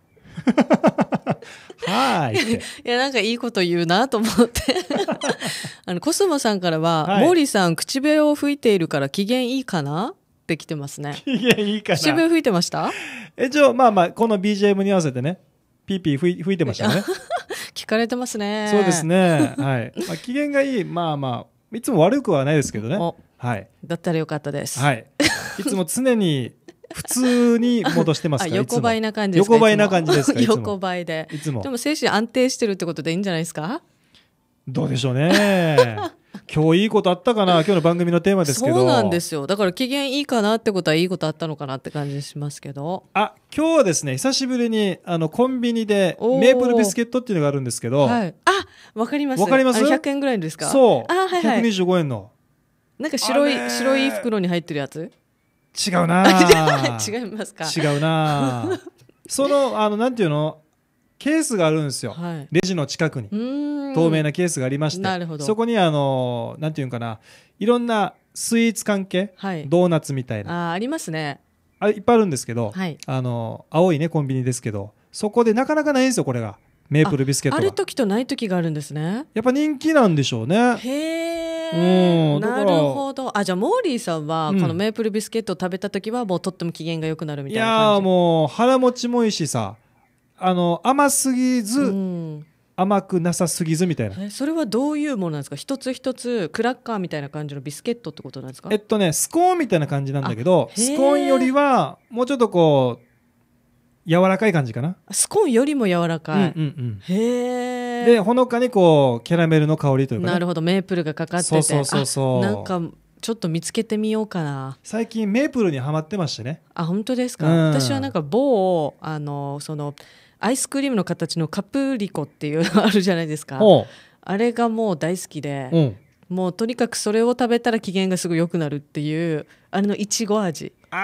はいって。
いや、なんかいいこと言うなと思って あの、コスモさんからは、はいモーリーさん、口笛を吹いているから機嫌いいかなって来てますね。機嫌いいか口笛吹いてましたえ、じゃあ、まあまあ、この BGM に合わせてね、ピーピー
吹い吹いてましたね。
聞かれてますね。そうです。ね。
はい。まあ、機嫌がいい、まあまあ、いつも悪くはない
ですけどね。はい。だったらよかったです。はい。いつも常に普通に戻してますか横ばいな感じ横ばいな感じです横ばいでいつもでも精神安定してるってことでいいんじゃないですか
どうでしょうね 今日いいことあったかな今日の番組のテーマですけどそうなんです
よだから機嫌いいかなってことはいいことあったのかなって感じしますけど
あ今日はですね久しぶりにあのコンビニでメープルビスケットっていうのがあるんですけど、はい、あ
わかりますわかります100円ぐらいですかそうあ、はいはい、
125円の
なんか白い白い袋に入ってるやつ違うな 違いますか
違うな そのあのなんていうのケースがあるんですよ、はい、レジの近くに
透
明なケースがありましてそこにあのなんていうかないろんなスイーツ関係、はい、ドーナツみたい
なあありますね
あいっぱいあるんですけど、はい、あの青いねコンビニですけどそこでなかなかないんですよこれがメープルビスケットある
時とない時があるんですねやっぱ人気なんでしょうねへえなるほどあじゃあモーリーさんは、このメープルビスケットを食べた時はもうとっても機嫌が良くなるみたいな感じい
やもう腹持ちもいいしさあの甘すぎず、うん、甘くなさすぎずみたい
なそれはどういうものなんですか一つ一つクラッカーみたいな感じのビスケットってことなんですか
えっとねスコーンみたいな感じなんだけどスコーンよりはもうちょっとこう柔らかい感じかな
スコーンよりも柔らかい、うんうんうん、へえでほ
のかにこうキャラメルの香りというか、ね、なるほ
どメープルがかかっててそうそうそうそうなんかちょっと見つけてみようかな最近メープルにはまってましてねあ本当ですか、うん、私はなんか某あのそのアイスクリームの形のカプリコっていうの あるじゃないですかあれがもう大好きで、うんもうとにかくそれを食べたら機嫌がすぐ良くなるっていうあれのいちご味あー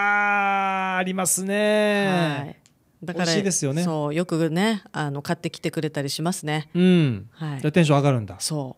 ありますね、はい、だから美味ですよねそうよくねあの買ってきてくれたりしますねうん、はい、テンシ
ョン上がるんだそ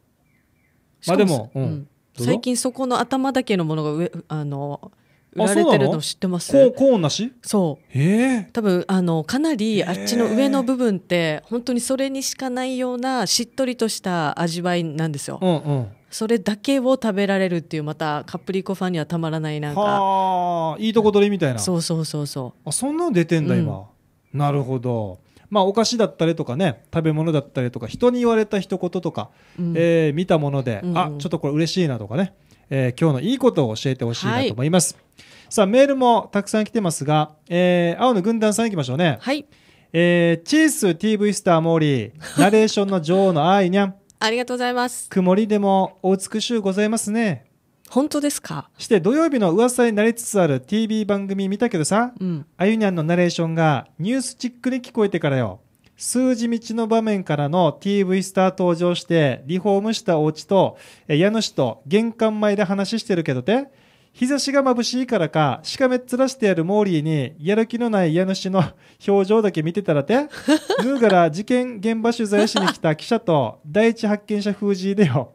うまあでも、うん、最
近そこの頭だけのものが上あの売られてるの知ってます
コーンなしそ
うええ多
分あのかなりあっちの上の部分って本当にそれにしかないようなしっとりとした味わいなんですよ、うんうん、それだけを食べられるっていうまたカプリコファンにはたまらないなん
かいいとこ取りみたいなそうそうそうそうあそんなの出てんだ今、うんなるほど。まあ、お菓子だったりとかね食べ物だったりとか人に言われた一言とか、うん、えー、見たもので、うん、あちょっとこれ嬉しいなとかね、えー、今日のいいことを教えてほしいなと思います、はい、さあメールもたくさん来てますが、えー、青の軍団さんいきましょうね、はいえー、チース TV スターモーリーナレーションの女王のいにゃんありがとうございます曇りでもお美しゅうございますね
本当ですか
して土曜日の噂になりつつある TV 番組見たけどさ、うん、あゆにゃんのナレーションがニュースチックに聞こえてからよ数字道の場面からの TV スター登場してリフォームしたお家と家主と玄関前で話してるけどて日差しが眩しいからかしかめっ面してやるモーリーにやる気のない家主の 表情だけ見てたらて ヌーから事件現場取材しに来た記者と第一発見者封じでよ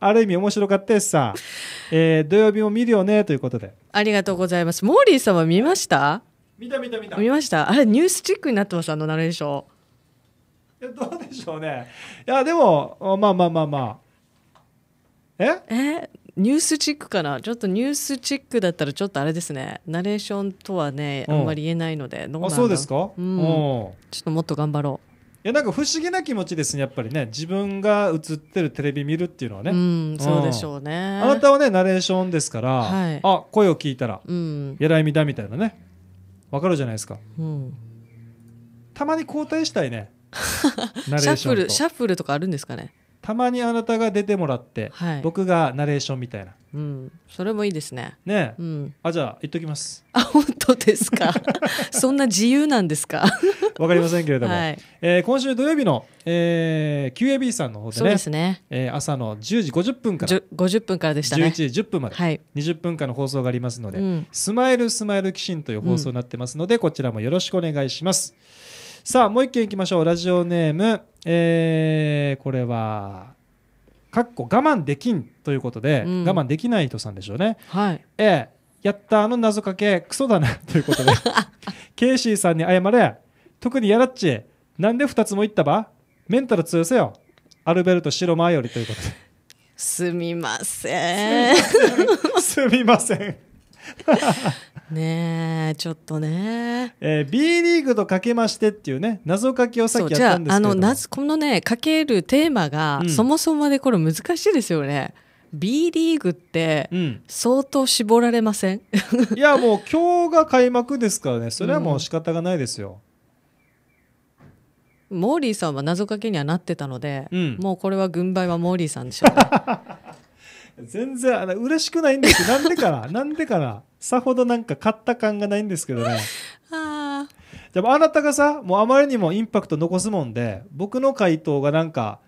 ある意味面白かったですさ、えー、土曜日も見るよねということで
ありがとうございますモーリーさんは見ました見た
見た見た見まし
たあれニュースチックになってますあのナレーション
いやどうでしょうね
いやでもまあまあまあまあええニュースチックかなちょっとニュースチックだったらちょっとあれですねナレーションとはねあんまり言えないので、うん、どうなんだあそうですか、うん、ちょっともっと頑張ろうやなんか不思議な気持ちですね
やっぱりね自分が映ってるテレビ見るっていうのはね、うん、そうでしょう
ね、あなたはねナ
レーションですから、はい、あ声を聞いたら、うん、やらいみだみたいなねわかるじゃないですか、うん、たまに交代したいね ナレーションシャッフルシャッフルとかあるんですかねたまにあなたが出てもらって、はい、僕がナレーションみたいな
うん、
それもいいですね。ね、うん、
あじゃあ言っときます。あ
本当ですか。
そんな自由なんですか。わかりませんけれども、はい、えー、今週土曜日の、えー、QAB さんの方でね、そうですね。えー、朝の十時五十分から、五十分からでしたね。11時十分まで、はい、二十分間の放送がありますので、うん、スマイルスマイルキシンという放送になってますので、うん、こちらもよろしくお願いします。さあもう一件いきましょう。ラジオネーム、えー、これはかっこ我慢できんということで、うん、我慢できない人さんでしょうね。はい、やったあの謎かけクソだなということで ケイシーさんに謝れ特にやらっちなんで2つも言ったばメンタル強せよアルベルト白前よりということで
すみませんすみません
ねえちょっとね、えー、B リーグとかけましてっていうね謎かけをさっきやったんですけどじゃああの
このねかけるテーマが、うん、そもそもでこれ難しいですよね B リーグって相当絞られません、
うん、いやもう今日が開幕ですからねそれはもう仕方がないですよ、
うん、モーリーさんは謎かけにはなってたので、うん、もうこれは軍配はモーリーさんでしょうね
全然嬉しくないんですなんでかななんでかなさほどなんか買った感がないんですけどね。あでもあなたがさ、もうあまりにもインパクト残すもんで、僕の回答がなんか、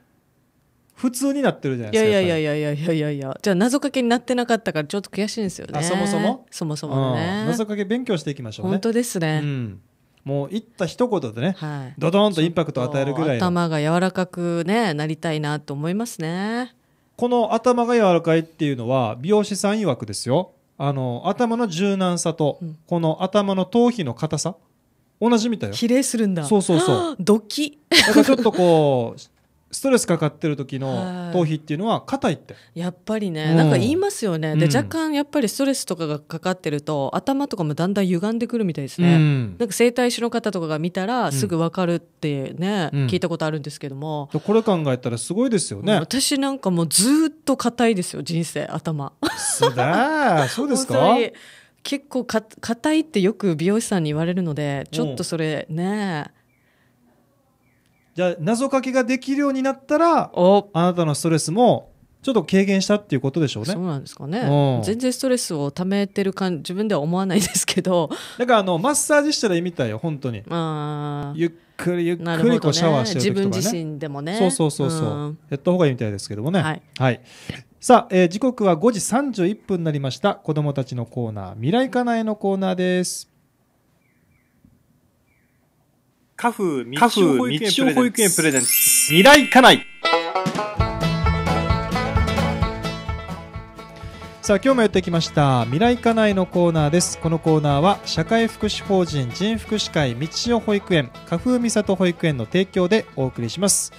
普通になってるじゃないいですやか。いや
いやいやいやいやいやいやじゃあ謎かけになってなかったからちょっと悔しいんですよねあそもそもそもそもね、うん、謎かけ勉強していきましょうね。本当ですね、う
ん、もう言った一言でね、はいドドンとインパクトを与えるぐらい頭
が柔らかくねなりたいなと思いますね
この頭が柔らかいっていうのは美容師さん曰くですよあの頭の柔軟さと、この頭の頭皮の硬さ同じみたいよ比例するんだそうそうそう ドキかちょっとこうストレスかかってる時の頭皮っていうのは硬いって、は
い、やっぱりね、うん、なんか言いますよねで、うん、若干やっぱりストレスとかがかかってると頭とかもだんだん歪んでくるみたいですね、うん、なんか整体師の方とかが見たらすぐ分かるってね、聞いたことあるんですけどもこ
れ考えたらすごいですよね
私なんかもうずっと硬いですよ人生頭そだそうですか結構か硬いってよく美容師さんに言われるのでちょっとそれね、じゃあ謎かけができるようになったら
あなたのストレスもちょっと軽減したっていうことでしょうね。そう
なんですかね。全然ストレスを溜めてる感自分では思わないですけど。だ からあのマッサージしたらいいみたいよ本当に。ゆっくりゆっくりこうシャワーしてる時とかね。自分自身でもね。そうそうそうそう。
やった方がいいみたいですけどもね。はい。はい、さあ、えー、時刻は5時31分になりました。子どもたちのコーナー未来かなえのコーナーです。カフ日曜保育園保育園プレゼンツ未来家内さあ今日もやってきました未来家内のコーナーですこのコーナーは社会福祉法人人福祉会道代保育園花風美里保育園の提供でお送りします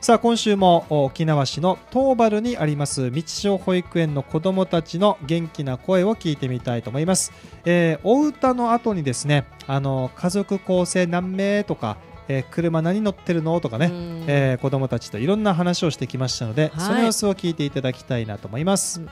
さあ今週も沖縄市の東原にあります道小保育園の子どもたちの元気な声を聞いてみたいと思います、えー、お歌の後にですねあの家族構成何名とか、えー、車何乗ってるのとかね、えー、子どもたちといろんな話をしてきましたので、はい、その様子を聞いていただきたいなと思います、うん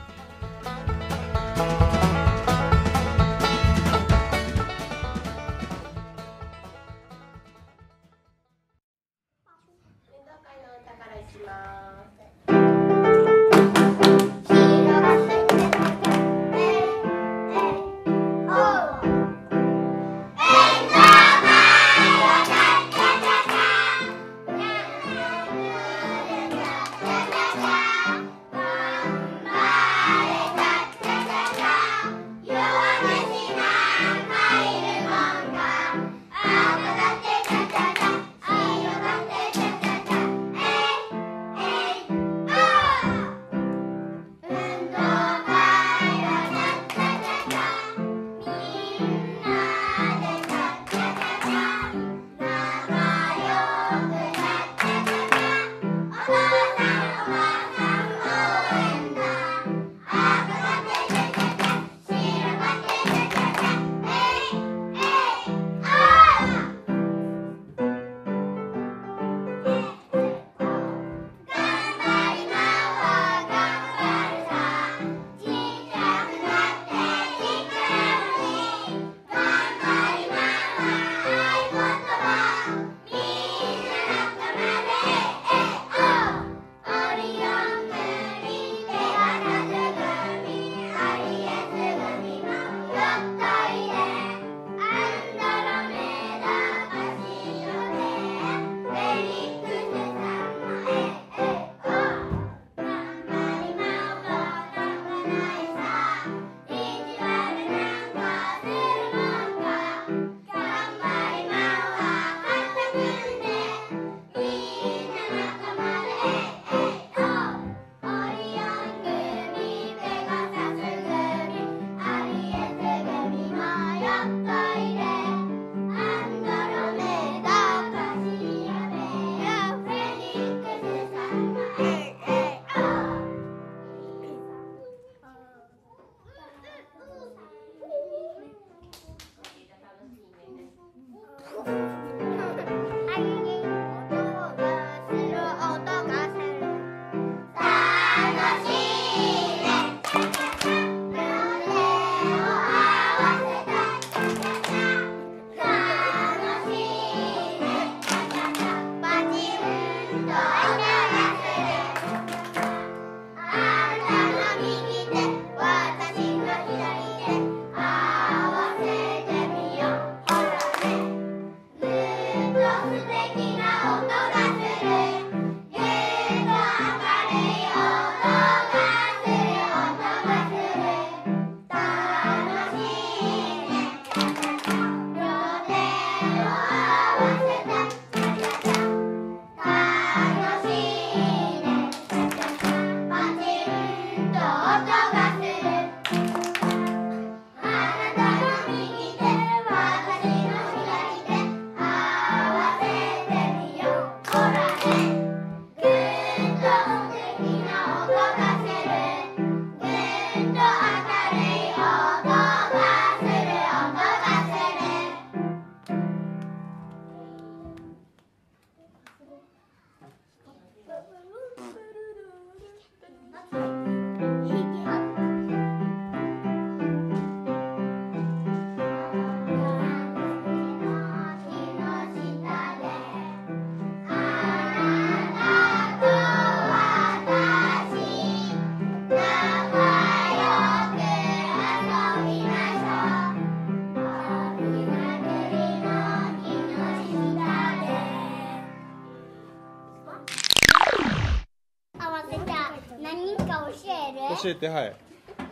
教えてはい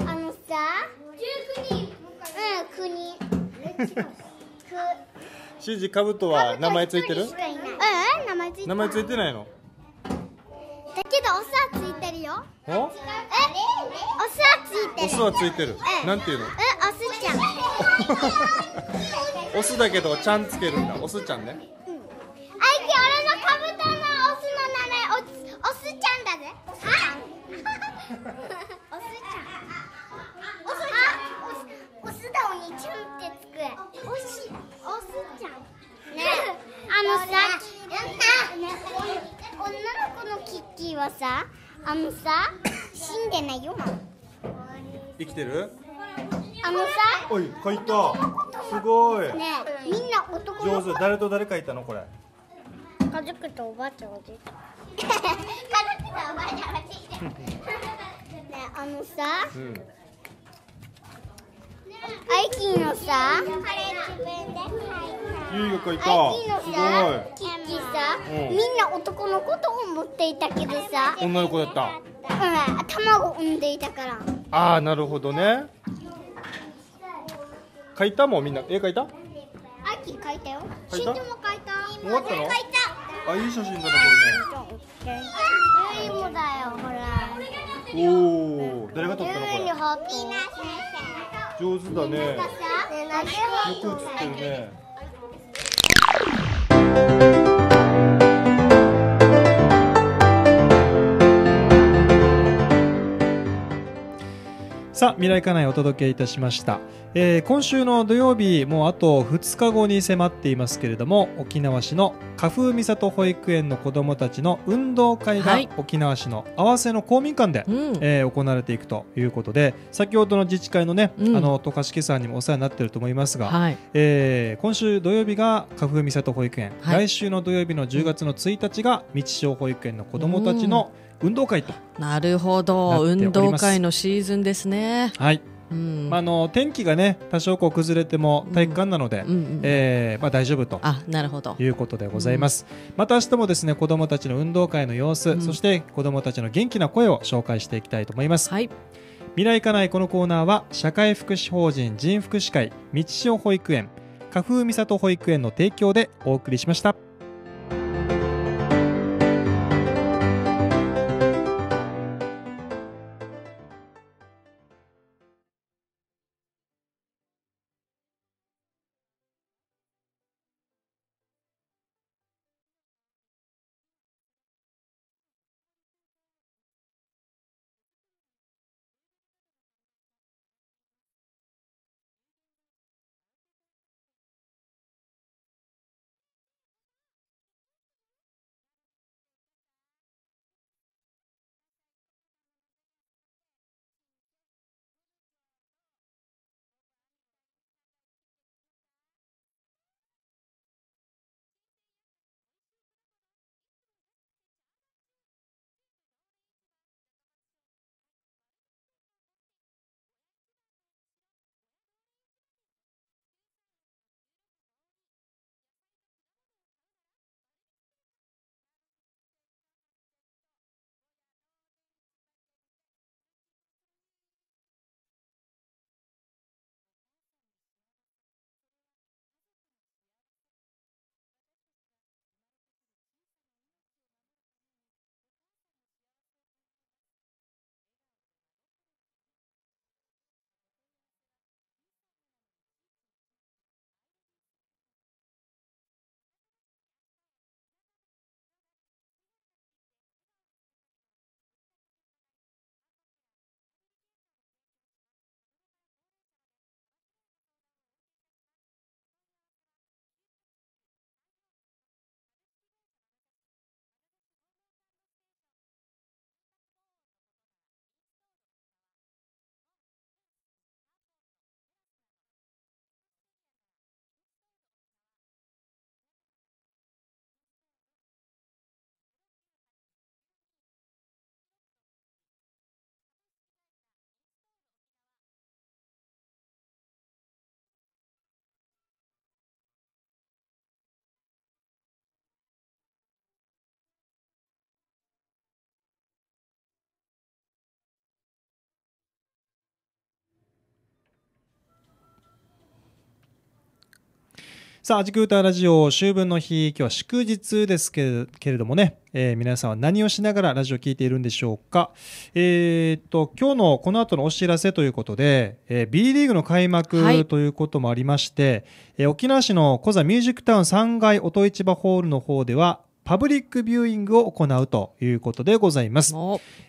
あのさ19人うん9人
シジカブトは名前ついてるうん
名前ついてない名前つい
てないのだ
けどお世はついてるよえお世はついてるお世はついてる、うん、なんていうのうんおすち
ゃん オスだけどちゃんつけるんだオスちゃんね生きてる
あのさおい書いたすごいねみんな男上手誰
と誰書いたのこれ
家族とおばあちゃんが出た 家族とおばあちゃんが出たねあのさ、うん、アイキーのさゆいが
書いたすごいキッ
さ、うん、みんな男の子と思っていたけどさ
女の子だった
うん卵産んでいたから
ああなるほどね書いたもんみんな絵描いたア
キ描いたよシンも描い
た終わったのあいい写真だなこれ
ねルイもだよほらお
お誰が撮ったのこれ上手だねよ
く写ってる
ねさあ未来課内お届けいたしました、えー、今週の土曜日もうあと2日後に迫っていますけれども沖縄市の花風三郷保育園の子どもたちの運動会が、はい、沖縄市の合わせの公民館で、うん、えー、行われていくということで先ほどの自治会のね、うん、あの渡嘉敷さんにもお世話になっていると思いますが、はい、えー、今週土曜日が花風三郷保育園、はい、来週の土曜日の10月の1日が道小保育園の子どもたちの、うん運動会と
なるほど運動会のシーズンですね
はいうん、まあ、あの天気がね多少こう崩れても体育館なので、うえまあ、大丈夫とあなるほどいうことでございます、うん、また明日もですね子どもたちの運動会の様子、うん、そして子どもたちの元気な声を紹介していきたいと思います、はい、未来かないこのコーナーは社会福祉法人人福祉会道塩保育園花風美里保育園の提供でお送りしました。さあ、アジクーターラジオ、秋分の日、今日は祝日ですけれどもね、えー、皆さんは何をしながらラジオを聴いているんでしょうか。えー、っと、今日のこの後のお知らせということで、えー、B リーグの開幕ということもありまして、はい、えー、沖縄市のコザミュージックタウン3階音市場ホールの方では、パブリックビューイングを行うということでございます、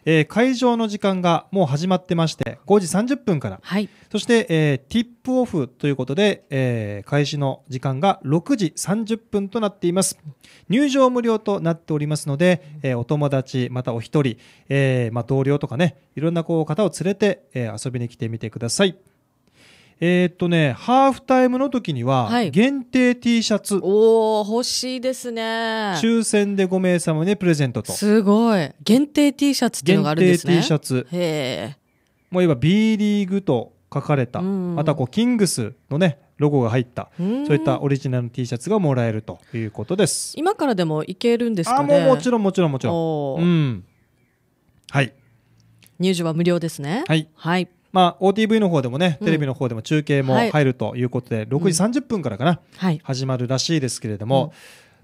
えー、会場の時間がもう始まってまして5時30分から、はい、そして、えー、ティップオフということで、えー、開始の時間が6時30分となっています入場無料となっておりますので、えー、お友達またお一人、えーまあ、同僚とかねいろんなこう方を連れて、えー、遊びに来てみてくださいえー、っとね、ハーフタイムの時には、
限定 T シャツ。はい、おお欲しいですね。
抽選で5名様に、ね、プレゼントと。す
ごい。限定 T シャツっていうのがあるんですね。限定 T シャツ。へえ。
もういえば B リーグと書かれた、またこう、キングスのね、ロゴが入った、そういったオリジナルの T シャツがもらえるというこ
とです。今からでもいけるんですかねあ、もうもちろ
んもちろんもちろん。うん。はい。
入場は無料ですね。はい。はい。まあ、OTV の
方でもね、テレビの方でも中継も入るということで、うんはい、6時30分からかな、始まるらしいですけれども、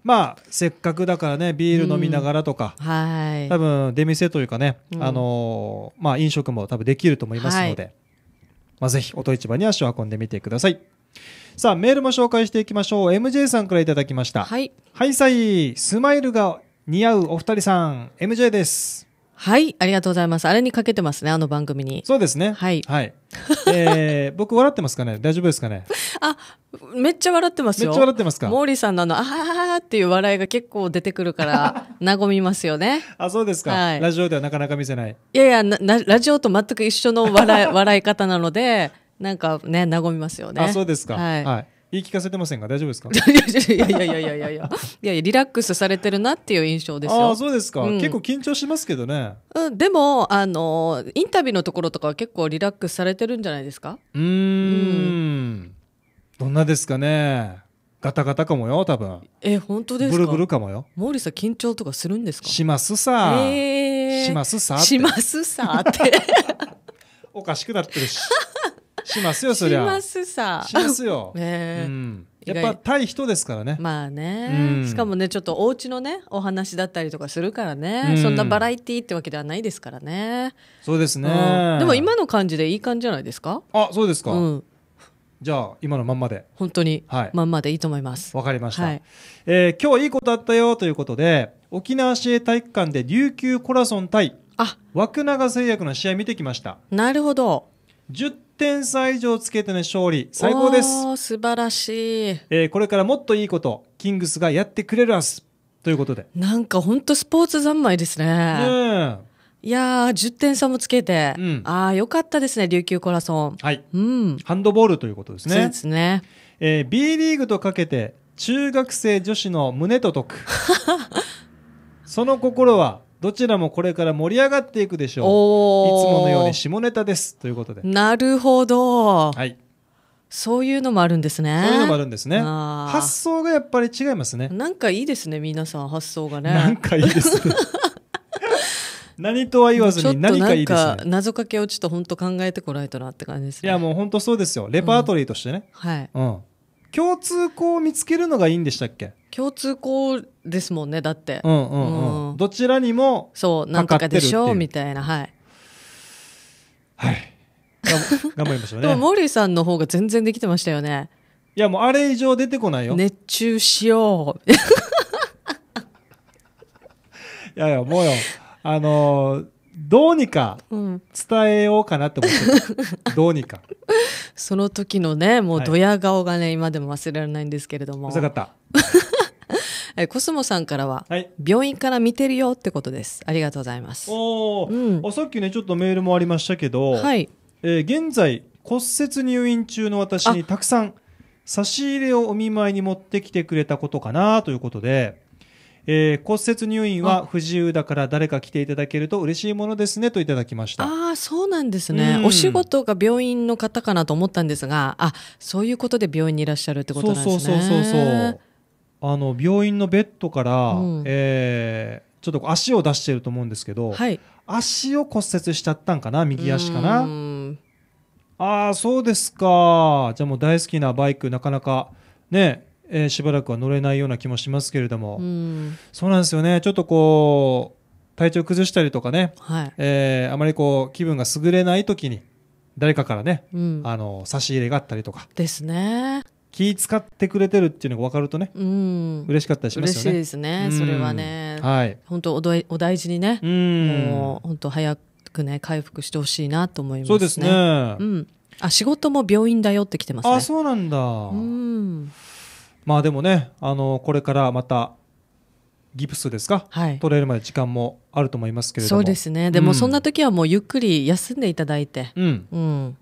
まあ、せっかくだからねビール飲みながらとか、うん、
はい多
分出店というかね、うん、あのー、まあ、飲食も多分できると思いますので、はい、まあ、ぜひ音市場に足を運んでみてくださいさあメールも紹介していきましょう MJ さんからいただきましたはい、はい、さいスマイルが似合うお二人さん MJ で
すはい、ありがとうございます。あれにかけてますね、あの番組に。
そうですね。はい。はい。えー、僕笑ってますかね大丈夫ですかねあ、
めっちゃ笑ってますよ。めっちゃ笑ってますか毛利さんのあの、あーっていう笑いが結構出てくるから、和みますよね。あ、そうですか、はい、ラ
ジオではなかなか見せない。
いやいや、なラジオと全く一緒の笑い笑い方なので、なんかね、和みますよね。あ、そうですか。はい、はい
言い聞かせてませんが大丈夫ですかい
やいやいやいやいやいやいやいやリラックスされてるなっていう印象ですよあそうですか、うん、結構
緊張しますけどね、
うん、でもあのインタビューのところとかは結構リラックスされてるんじゃないですか
うんどんなですかねガタガタかもよ多分え本当ですかブルブルかもよ毛利さん緊張とかするんですかしますさ、
えー、しますさしますさって
おかしくなってるししますよ、そりゃ。しますさ。しますよ。ね、うん、やっぱ対人ですからね。
まあね、うん、しかもね、ちょっとお家のね、お話だったりとかするからね、うん、そんなバラエティーってわけではないですからね。
そうですね、でも
今の感じでいい感じじゃないですかあ、そうですか。じゃあ今のまんまで本当に、はい、まんまでいいと思いますわかりま
した、はい、えー、今日いいことあったよということで沖縄市営体育館で琉球コラソン対あ枠永製薬の試合見てきましたなるほど10点差以上つけてね勝利、最高です。
素晴らしい、
えー、これからもっといいこと、キングスがやってくれるはず。ということで。
なんか本当スポーツ三昧ですね。ねいやー、10点差もつけて。うん、ああ、よかったですね、琉球コラソン。はい。うん。ハンドボールということですね。そうですね。えー、B リーグとかけて、中
学生女子の胸と解く。その心は、どちらもこれから盛り上がっていくでしょういつものように下ネタですということで
なるほど、はい、そういうのもあるんですねそういうのもあるんですね発想がやっぱり違いますねなんかいいですね皆さん発想がねなんかいいです、何とは言わずに何かいいですね。謎かけをちょっと本当考えてこられたらって感じですね。いやもう本当そうですよ。
レパートリーとしてね。うん、はい。うん。
共通項を見つけるのがいいんでしたっけ共通項ですもんねだって、うんうんうんうん、どちらにもそうなんとかでしょうみたいなはいはい頑張りましょうね でもモーリーさんの方が全然できてましたよねいやもうあれ以上出てこないよ熱中しよういやいやもうよ
あのー、どうにか伝えようかなって思ってる、うん、どうにか
その時のねもうドヤ顔がね、はい、今でも忘れられないんですけれども遅かったえコスモさんからは、はい、病院から見てるよってことです。ありがとうございま
す。おうん、あさっきね、ちょっとメールもありましたけど、はい。えー、現在、骨折入院中の私にたくさん差し入れをお見舞いに持ってきてくれたことかなということで、えー、骨折入院は不自由だから誰か来ていただけると嬉しいものですねといただきました
ああそうなんですね、うん、お仕事が病院の方かなと思ったんですがあそういうことで病院にいらっしゃるってことなんですねそうそうそうそうそう
あの病院のベッドから、うん、えー、ちょっと足を出してると思うんですけど、はい、足を骨折しちゃったんかな右足かなああそうですかじゃあもう大好きなバイクなかなかねえー、しばらくは乗れないような気もしますけれども、うそうなんですよねちょっとこう体調崩したりとかね、はい、えー、あまりこう気分が優れない時に誰かからね、うん、あの差し入れがあったりとか
ですね
気使ってくれてるっていうのが分かるとね、うん、嬉しかったりしますよね。嬉しいですね、
うん、それはね、はい、本当おどお大事にね、うん、もう本当早くね回復してほしいなと思います、ね、そうですね。うん、あ仕事も病院だよって来てますね。あ
そうなんだ。う
ん、
まあでもねあのこれからまたギプスですか、はい、取れるまで時間もあると思いますけれどもそうですねでもそん
な時はもうゆっくり休んでいただいて、うんうん、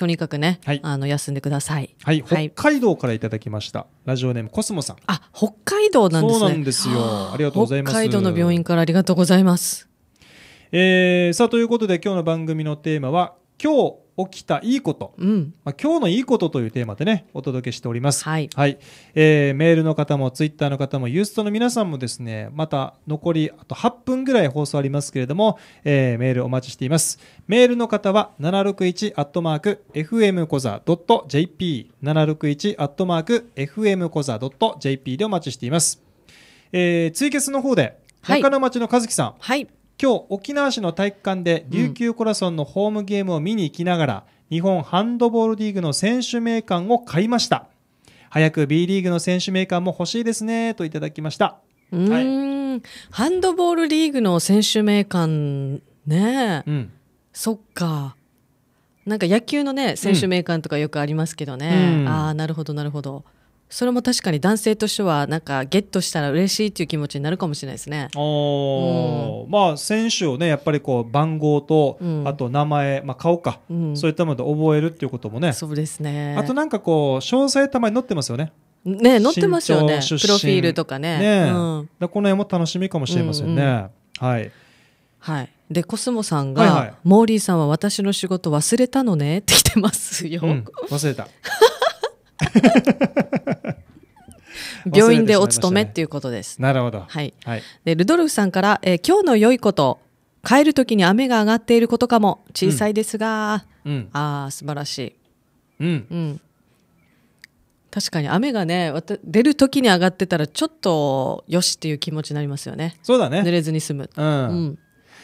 とにかくね、はい、あの休んでください、はい。はい、
北海道からいただきました。ラジオネームコスモ
さん。あ、北海道なんですね。そうなんですよ。ありがとうございます。北海道の病院からありがとうございます。
えー、さあということで今日の番組のテーマは今日起きたいいこと、うん、まあ、今日のいいことというテーマでねお届けしております、はい、はい、えー、メールの方もツイッターの方もユーストの皆さんもですねまた残りあと8分ぐらい放送ありますけれども、えー、メールお待ちしていますメールの方は761アットマーク FM コザ .jp 761アットマーク FM コザ .jp でお待ちしています、えー、ツイキャスの方で中野町の和樹さん、はい、はい今日沖縄市の体育館で琉球コラソンのホームゲームを見に行きながら、うん、日本ハンドボールリーグの選手名鑑を買いました早く B リーグの選手名鑑も欲しいですねといただきました
はい、ハンドボールリーグの選手名鑑ね、うん、そっかなんか野球のね選手名鑑とかよくありますけどね、うん、ああなるほどなるほどそれも確かに男性としてはなんかゲットしたら嬉しいっていう気持ちになるかもしれないですね。おうん、まあ
選手をねやっぱりこう番号と、うん、あと名前、まあ、顔か、うん、そういったもので覚えるっていうこともねそうですねあとなんかこう詳細たまに載ってますよね。
ね載ってますよ
ねプロフィールとかね。ね、う
ん、この辺も楽しみかもしれませんね。うんうん、はい、はいでコスモさんが、はいはい、モーリーさんは私の仕事忘れたのねって来てますよ、うん、忘れ
た
病院でお勤めって
いうことです。なるほど。はい。はい、でルドルフさんから、えー、今日の良いこと、帰る時に雨が上がっていることかも小さいですが、うん、ああ素晴らしい。うん。うん。確かに雨がね出る時に上がってたらちょっとよしっていう気持ちになりますよね。そうだね。濡れずに済む。うん、うん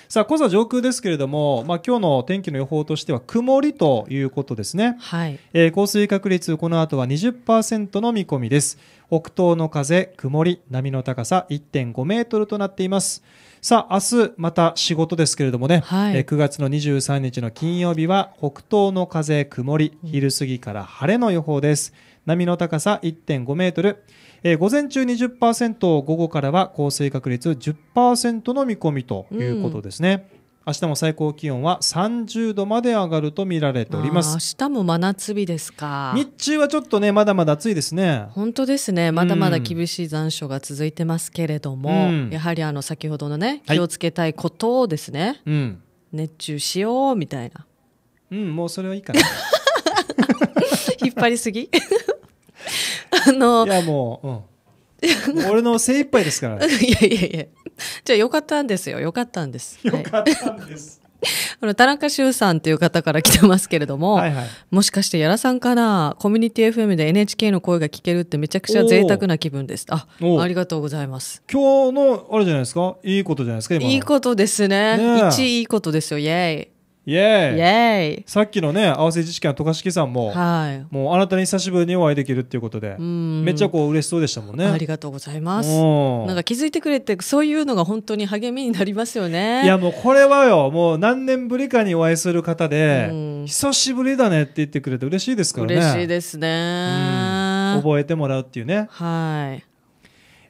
さあ、小座上空ですけれども、まあ、今日の天気の予報としては曇りということですね。はい。えー、降水確率、この後は20%の見込みです。北東の風、曇り、波の高さ1.5メートルとなっています。さあ、明日、また仕事ですけれどもね、はい、えー、9月の23日の金曜日は、北東の風、曇り、昼過ぎから晴れの予報です。波の高さ1.5メートル。えー、午前中20%、午後からは降水確率10%の見込みということですね。うん明日も最高気温は30度まで上がると見られております
明日も真夏日ですか日
中はちょっとねまだまだ暑いですね
本当ですねまだまだ厳しい残暑が続いてますけれども、うん、やはりあの先ほどのね気をつけたいことをですね、はいうん、熱中しようみたいなうんもうそれはいいかな 引っ張りすぎ あのいやもう、うん俺の精一杯ですから、いやいやいやじゃあよかったんですよよかったんです、よかったんです 田中修さんという方から来てますけれども、はいはい、もしかしてやらさんかなコミュニティ FM で NHK の声が聞けるってめちゃくちゃ贅沢な気分です
ああり
がとうございます
今日のあれじゃないですかいいことじゃないですかいいこ
とですねね一いいことですよイエーイ
イエーイイエーイさっきのね合わせ知識の渡嘉敷さんも、はい、もうあなたに久しぶりにお会いできるっていうことでめっちゃこう嬉しそうでしたもんねありがと
うございますなんか気づいてくれてそういうのが本当に励みになりますよねいやも
うこれはよもう何年ぶりかにお会いする方で久しぶりだねって言ってくれて嬉しいですからね嬉しいで
すね
覚えてもらうっていうね
は
い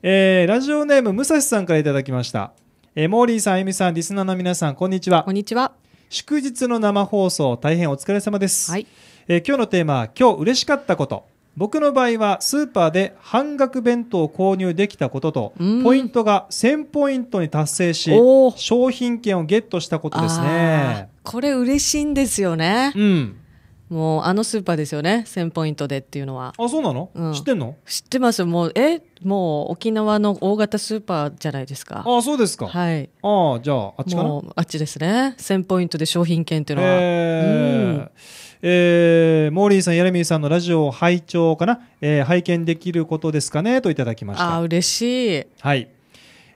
えー、ラジオネーム武蔵さんからいただきました、えー、モーリーさん、あゆみさん、リスナーの皆さん、こんにちは。こんにちは。祝日の生放送大変お疲れ様です、はい、えー、今日のテーマは今日嬉しかったこと僕の場合はスーパーで半額弁当を購入できたことと、ポイントが1000ポイントに達成し商品
券をゲットしたことですねこれ嬉しいんですよね、うん、もうあのスーパーですよね1000ポイントでっていうのはあそうなの、うん、知ってんの知ってますもうえもう沖縄の大型スーパーじゃないですかあそうですかはいあじゃああっちかなあっちですね1000ポイントで商品券っていうのはえー、うん、
えー、モーリーさん、ヤレミーさんのラジオを拝聴かな、えー、拝見できることですかねといただきました
あ嬉しい
はい、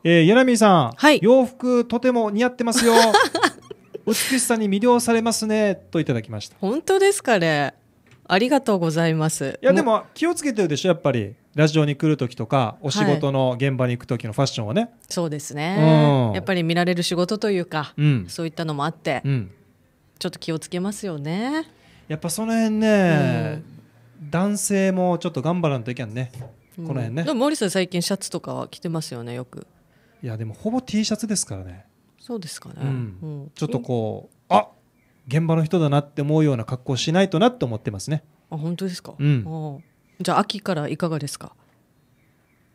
えー、ヤレミーさん、は
い、洋服とても似合ってますよ
美しさに魅了されますねといただきました
本当ですかねありがとうございますいやでも
気をつけてるでしょやっぱりラジオに来る時とかお仕事の現場に行く時のファッションはね、はい、
そうですね、うん、やっぱり見られる仕事というか、うん、そういったのもあって、うん、ちょっと気をつけますよねやっぱそ
の辺ね、男性もちょっと頑張らんといけんね、この辺ねでも
森さん最近シャツとかは着てますよねよく
いやでもほぼ T シャツですからね
そうですかね、うん、ちょっと
こうあ現場の人だなって思うような格好しないとなって思ってますね
あ本当ですか、うん、じゃあ秋からいかがですか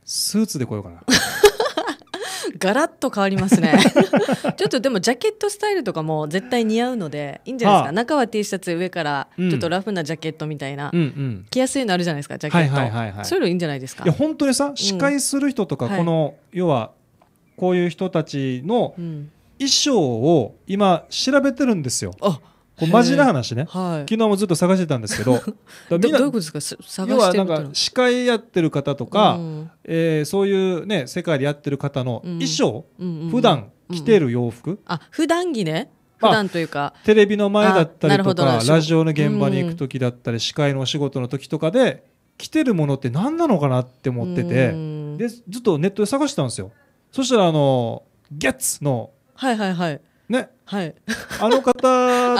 スーツで来ようかな
ガラッと変わりますね ちょっとでもジャケットスタイルとかも絶対似合うのでいいんじゃないですか、はあ、中は T シャツ上からちょっとラフなジャケットみたいな、うんうん、着やすいのあるじゃないですかジャケット、はいはいはいはい、そういうのいいんじゃないですかいや本
当にさ司会する人とか、この、はい、要はこういう人たちの、衣装を今調べてるんですよ。あこうマジな話ね、はい、昨日もずっと探してたんですけど
みどういうことですか探して要はなんか
司会やってる方とか、うん、えー、そういうね世界でやってる方の衣装、うん、普段着てる洋服、うんう
ん、あ普段着ね普段というか、まあ、テレビの前だったりとかラジオの現場に行く
時だったり、うん、司会のお仕事の時とかで着てるものって何なのかなって思ってて、うん、でずっとネットで探してたんですよそしたらあのゲッツの
はいはいはいね、はい、あの方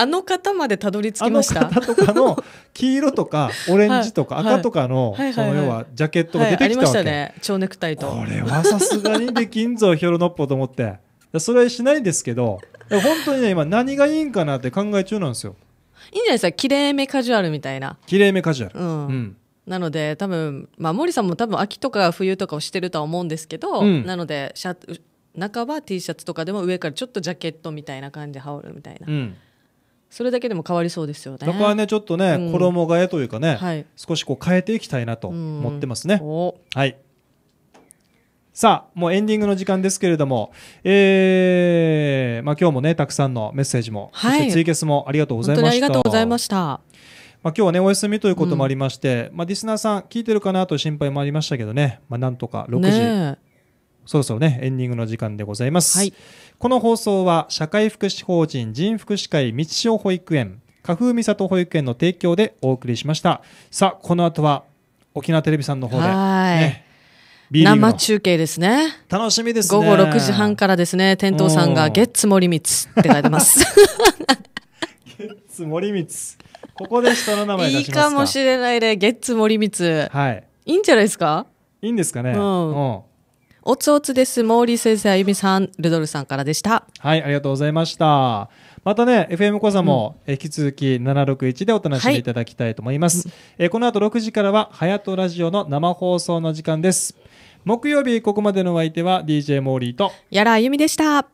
あの方までたどり着きましたあの方とかの
黄色とか オレンジとか赤とかの、その要はジャケットが出てきたわけ、はい、ありました
ね蝶ネクタイとこれはさす
がにできんぞひょろのっぽと思ってそれはしないんですけど本当にね今何がいいんかなって考え中なんですよ
いいんじゃないですかきれいめカジュアルみたいな
きれいめカジュアルうん、うん
なので多分、まあ、森さんも多分秋とか冬とかをしてるとは思うんですけど、うん、なのでシャ中は T シャツとかでも上からちょっとジャケットみたいな感じで羽織るみたいな、うん、それだけでも変わりそうですよねだからねちょっとね、うん、衣替えというかね、はい、
少しこう変えていきたいなと思ってますね、はいさあもうエンディングの時間ですけれども、えーまあ、今日もねたくさんのメッセージも、はい、そしてツイキャスもありがとうございましたまあ、今日はねお休みということもありまして、うん、まあ、リスナーさん聞いてるかなと心配もありましたけどね、まあ、なんとか6時そろそろね、エンディングの時間でございます。はい、この放送は、社会福祉法人人福祉会道潮保育園、花風里保育園の提供でお送りしました。さあ、この後は、沖縄テレビさんの方で、ね、
生中継ですね。楽しみです、ね、午後6時半からですね、店頭さんが、ゲッツ森光って書いてます。
ゲッツ森光。ここで人の名前いいかもし
れないね、ゲッツ森光。はい。いいんじゃないですかいいんですかね。うん、うんおつおつです。毛利先生、あゆみさん、ルドルさんからでした。はい、あり
がとうございました。またね、FM 講座も、引き続き761でお楽しみいただきたいと思います。はい、えー、この後6時からは、はやとラジオの生放送の時間です。木曜日、ここまでのお相手は DJ モーリーと、
やらあゆみでした。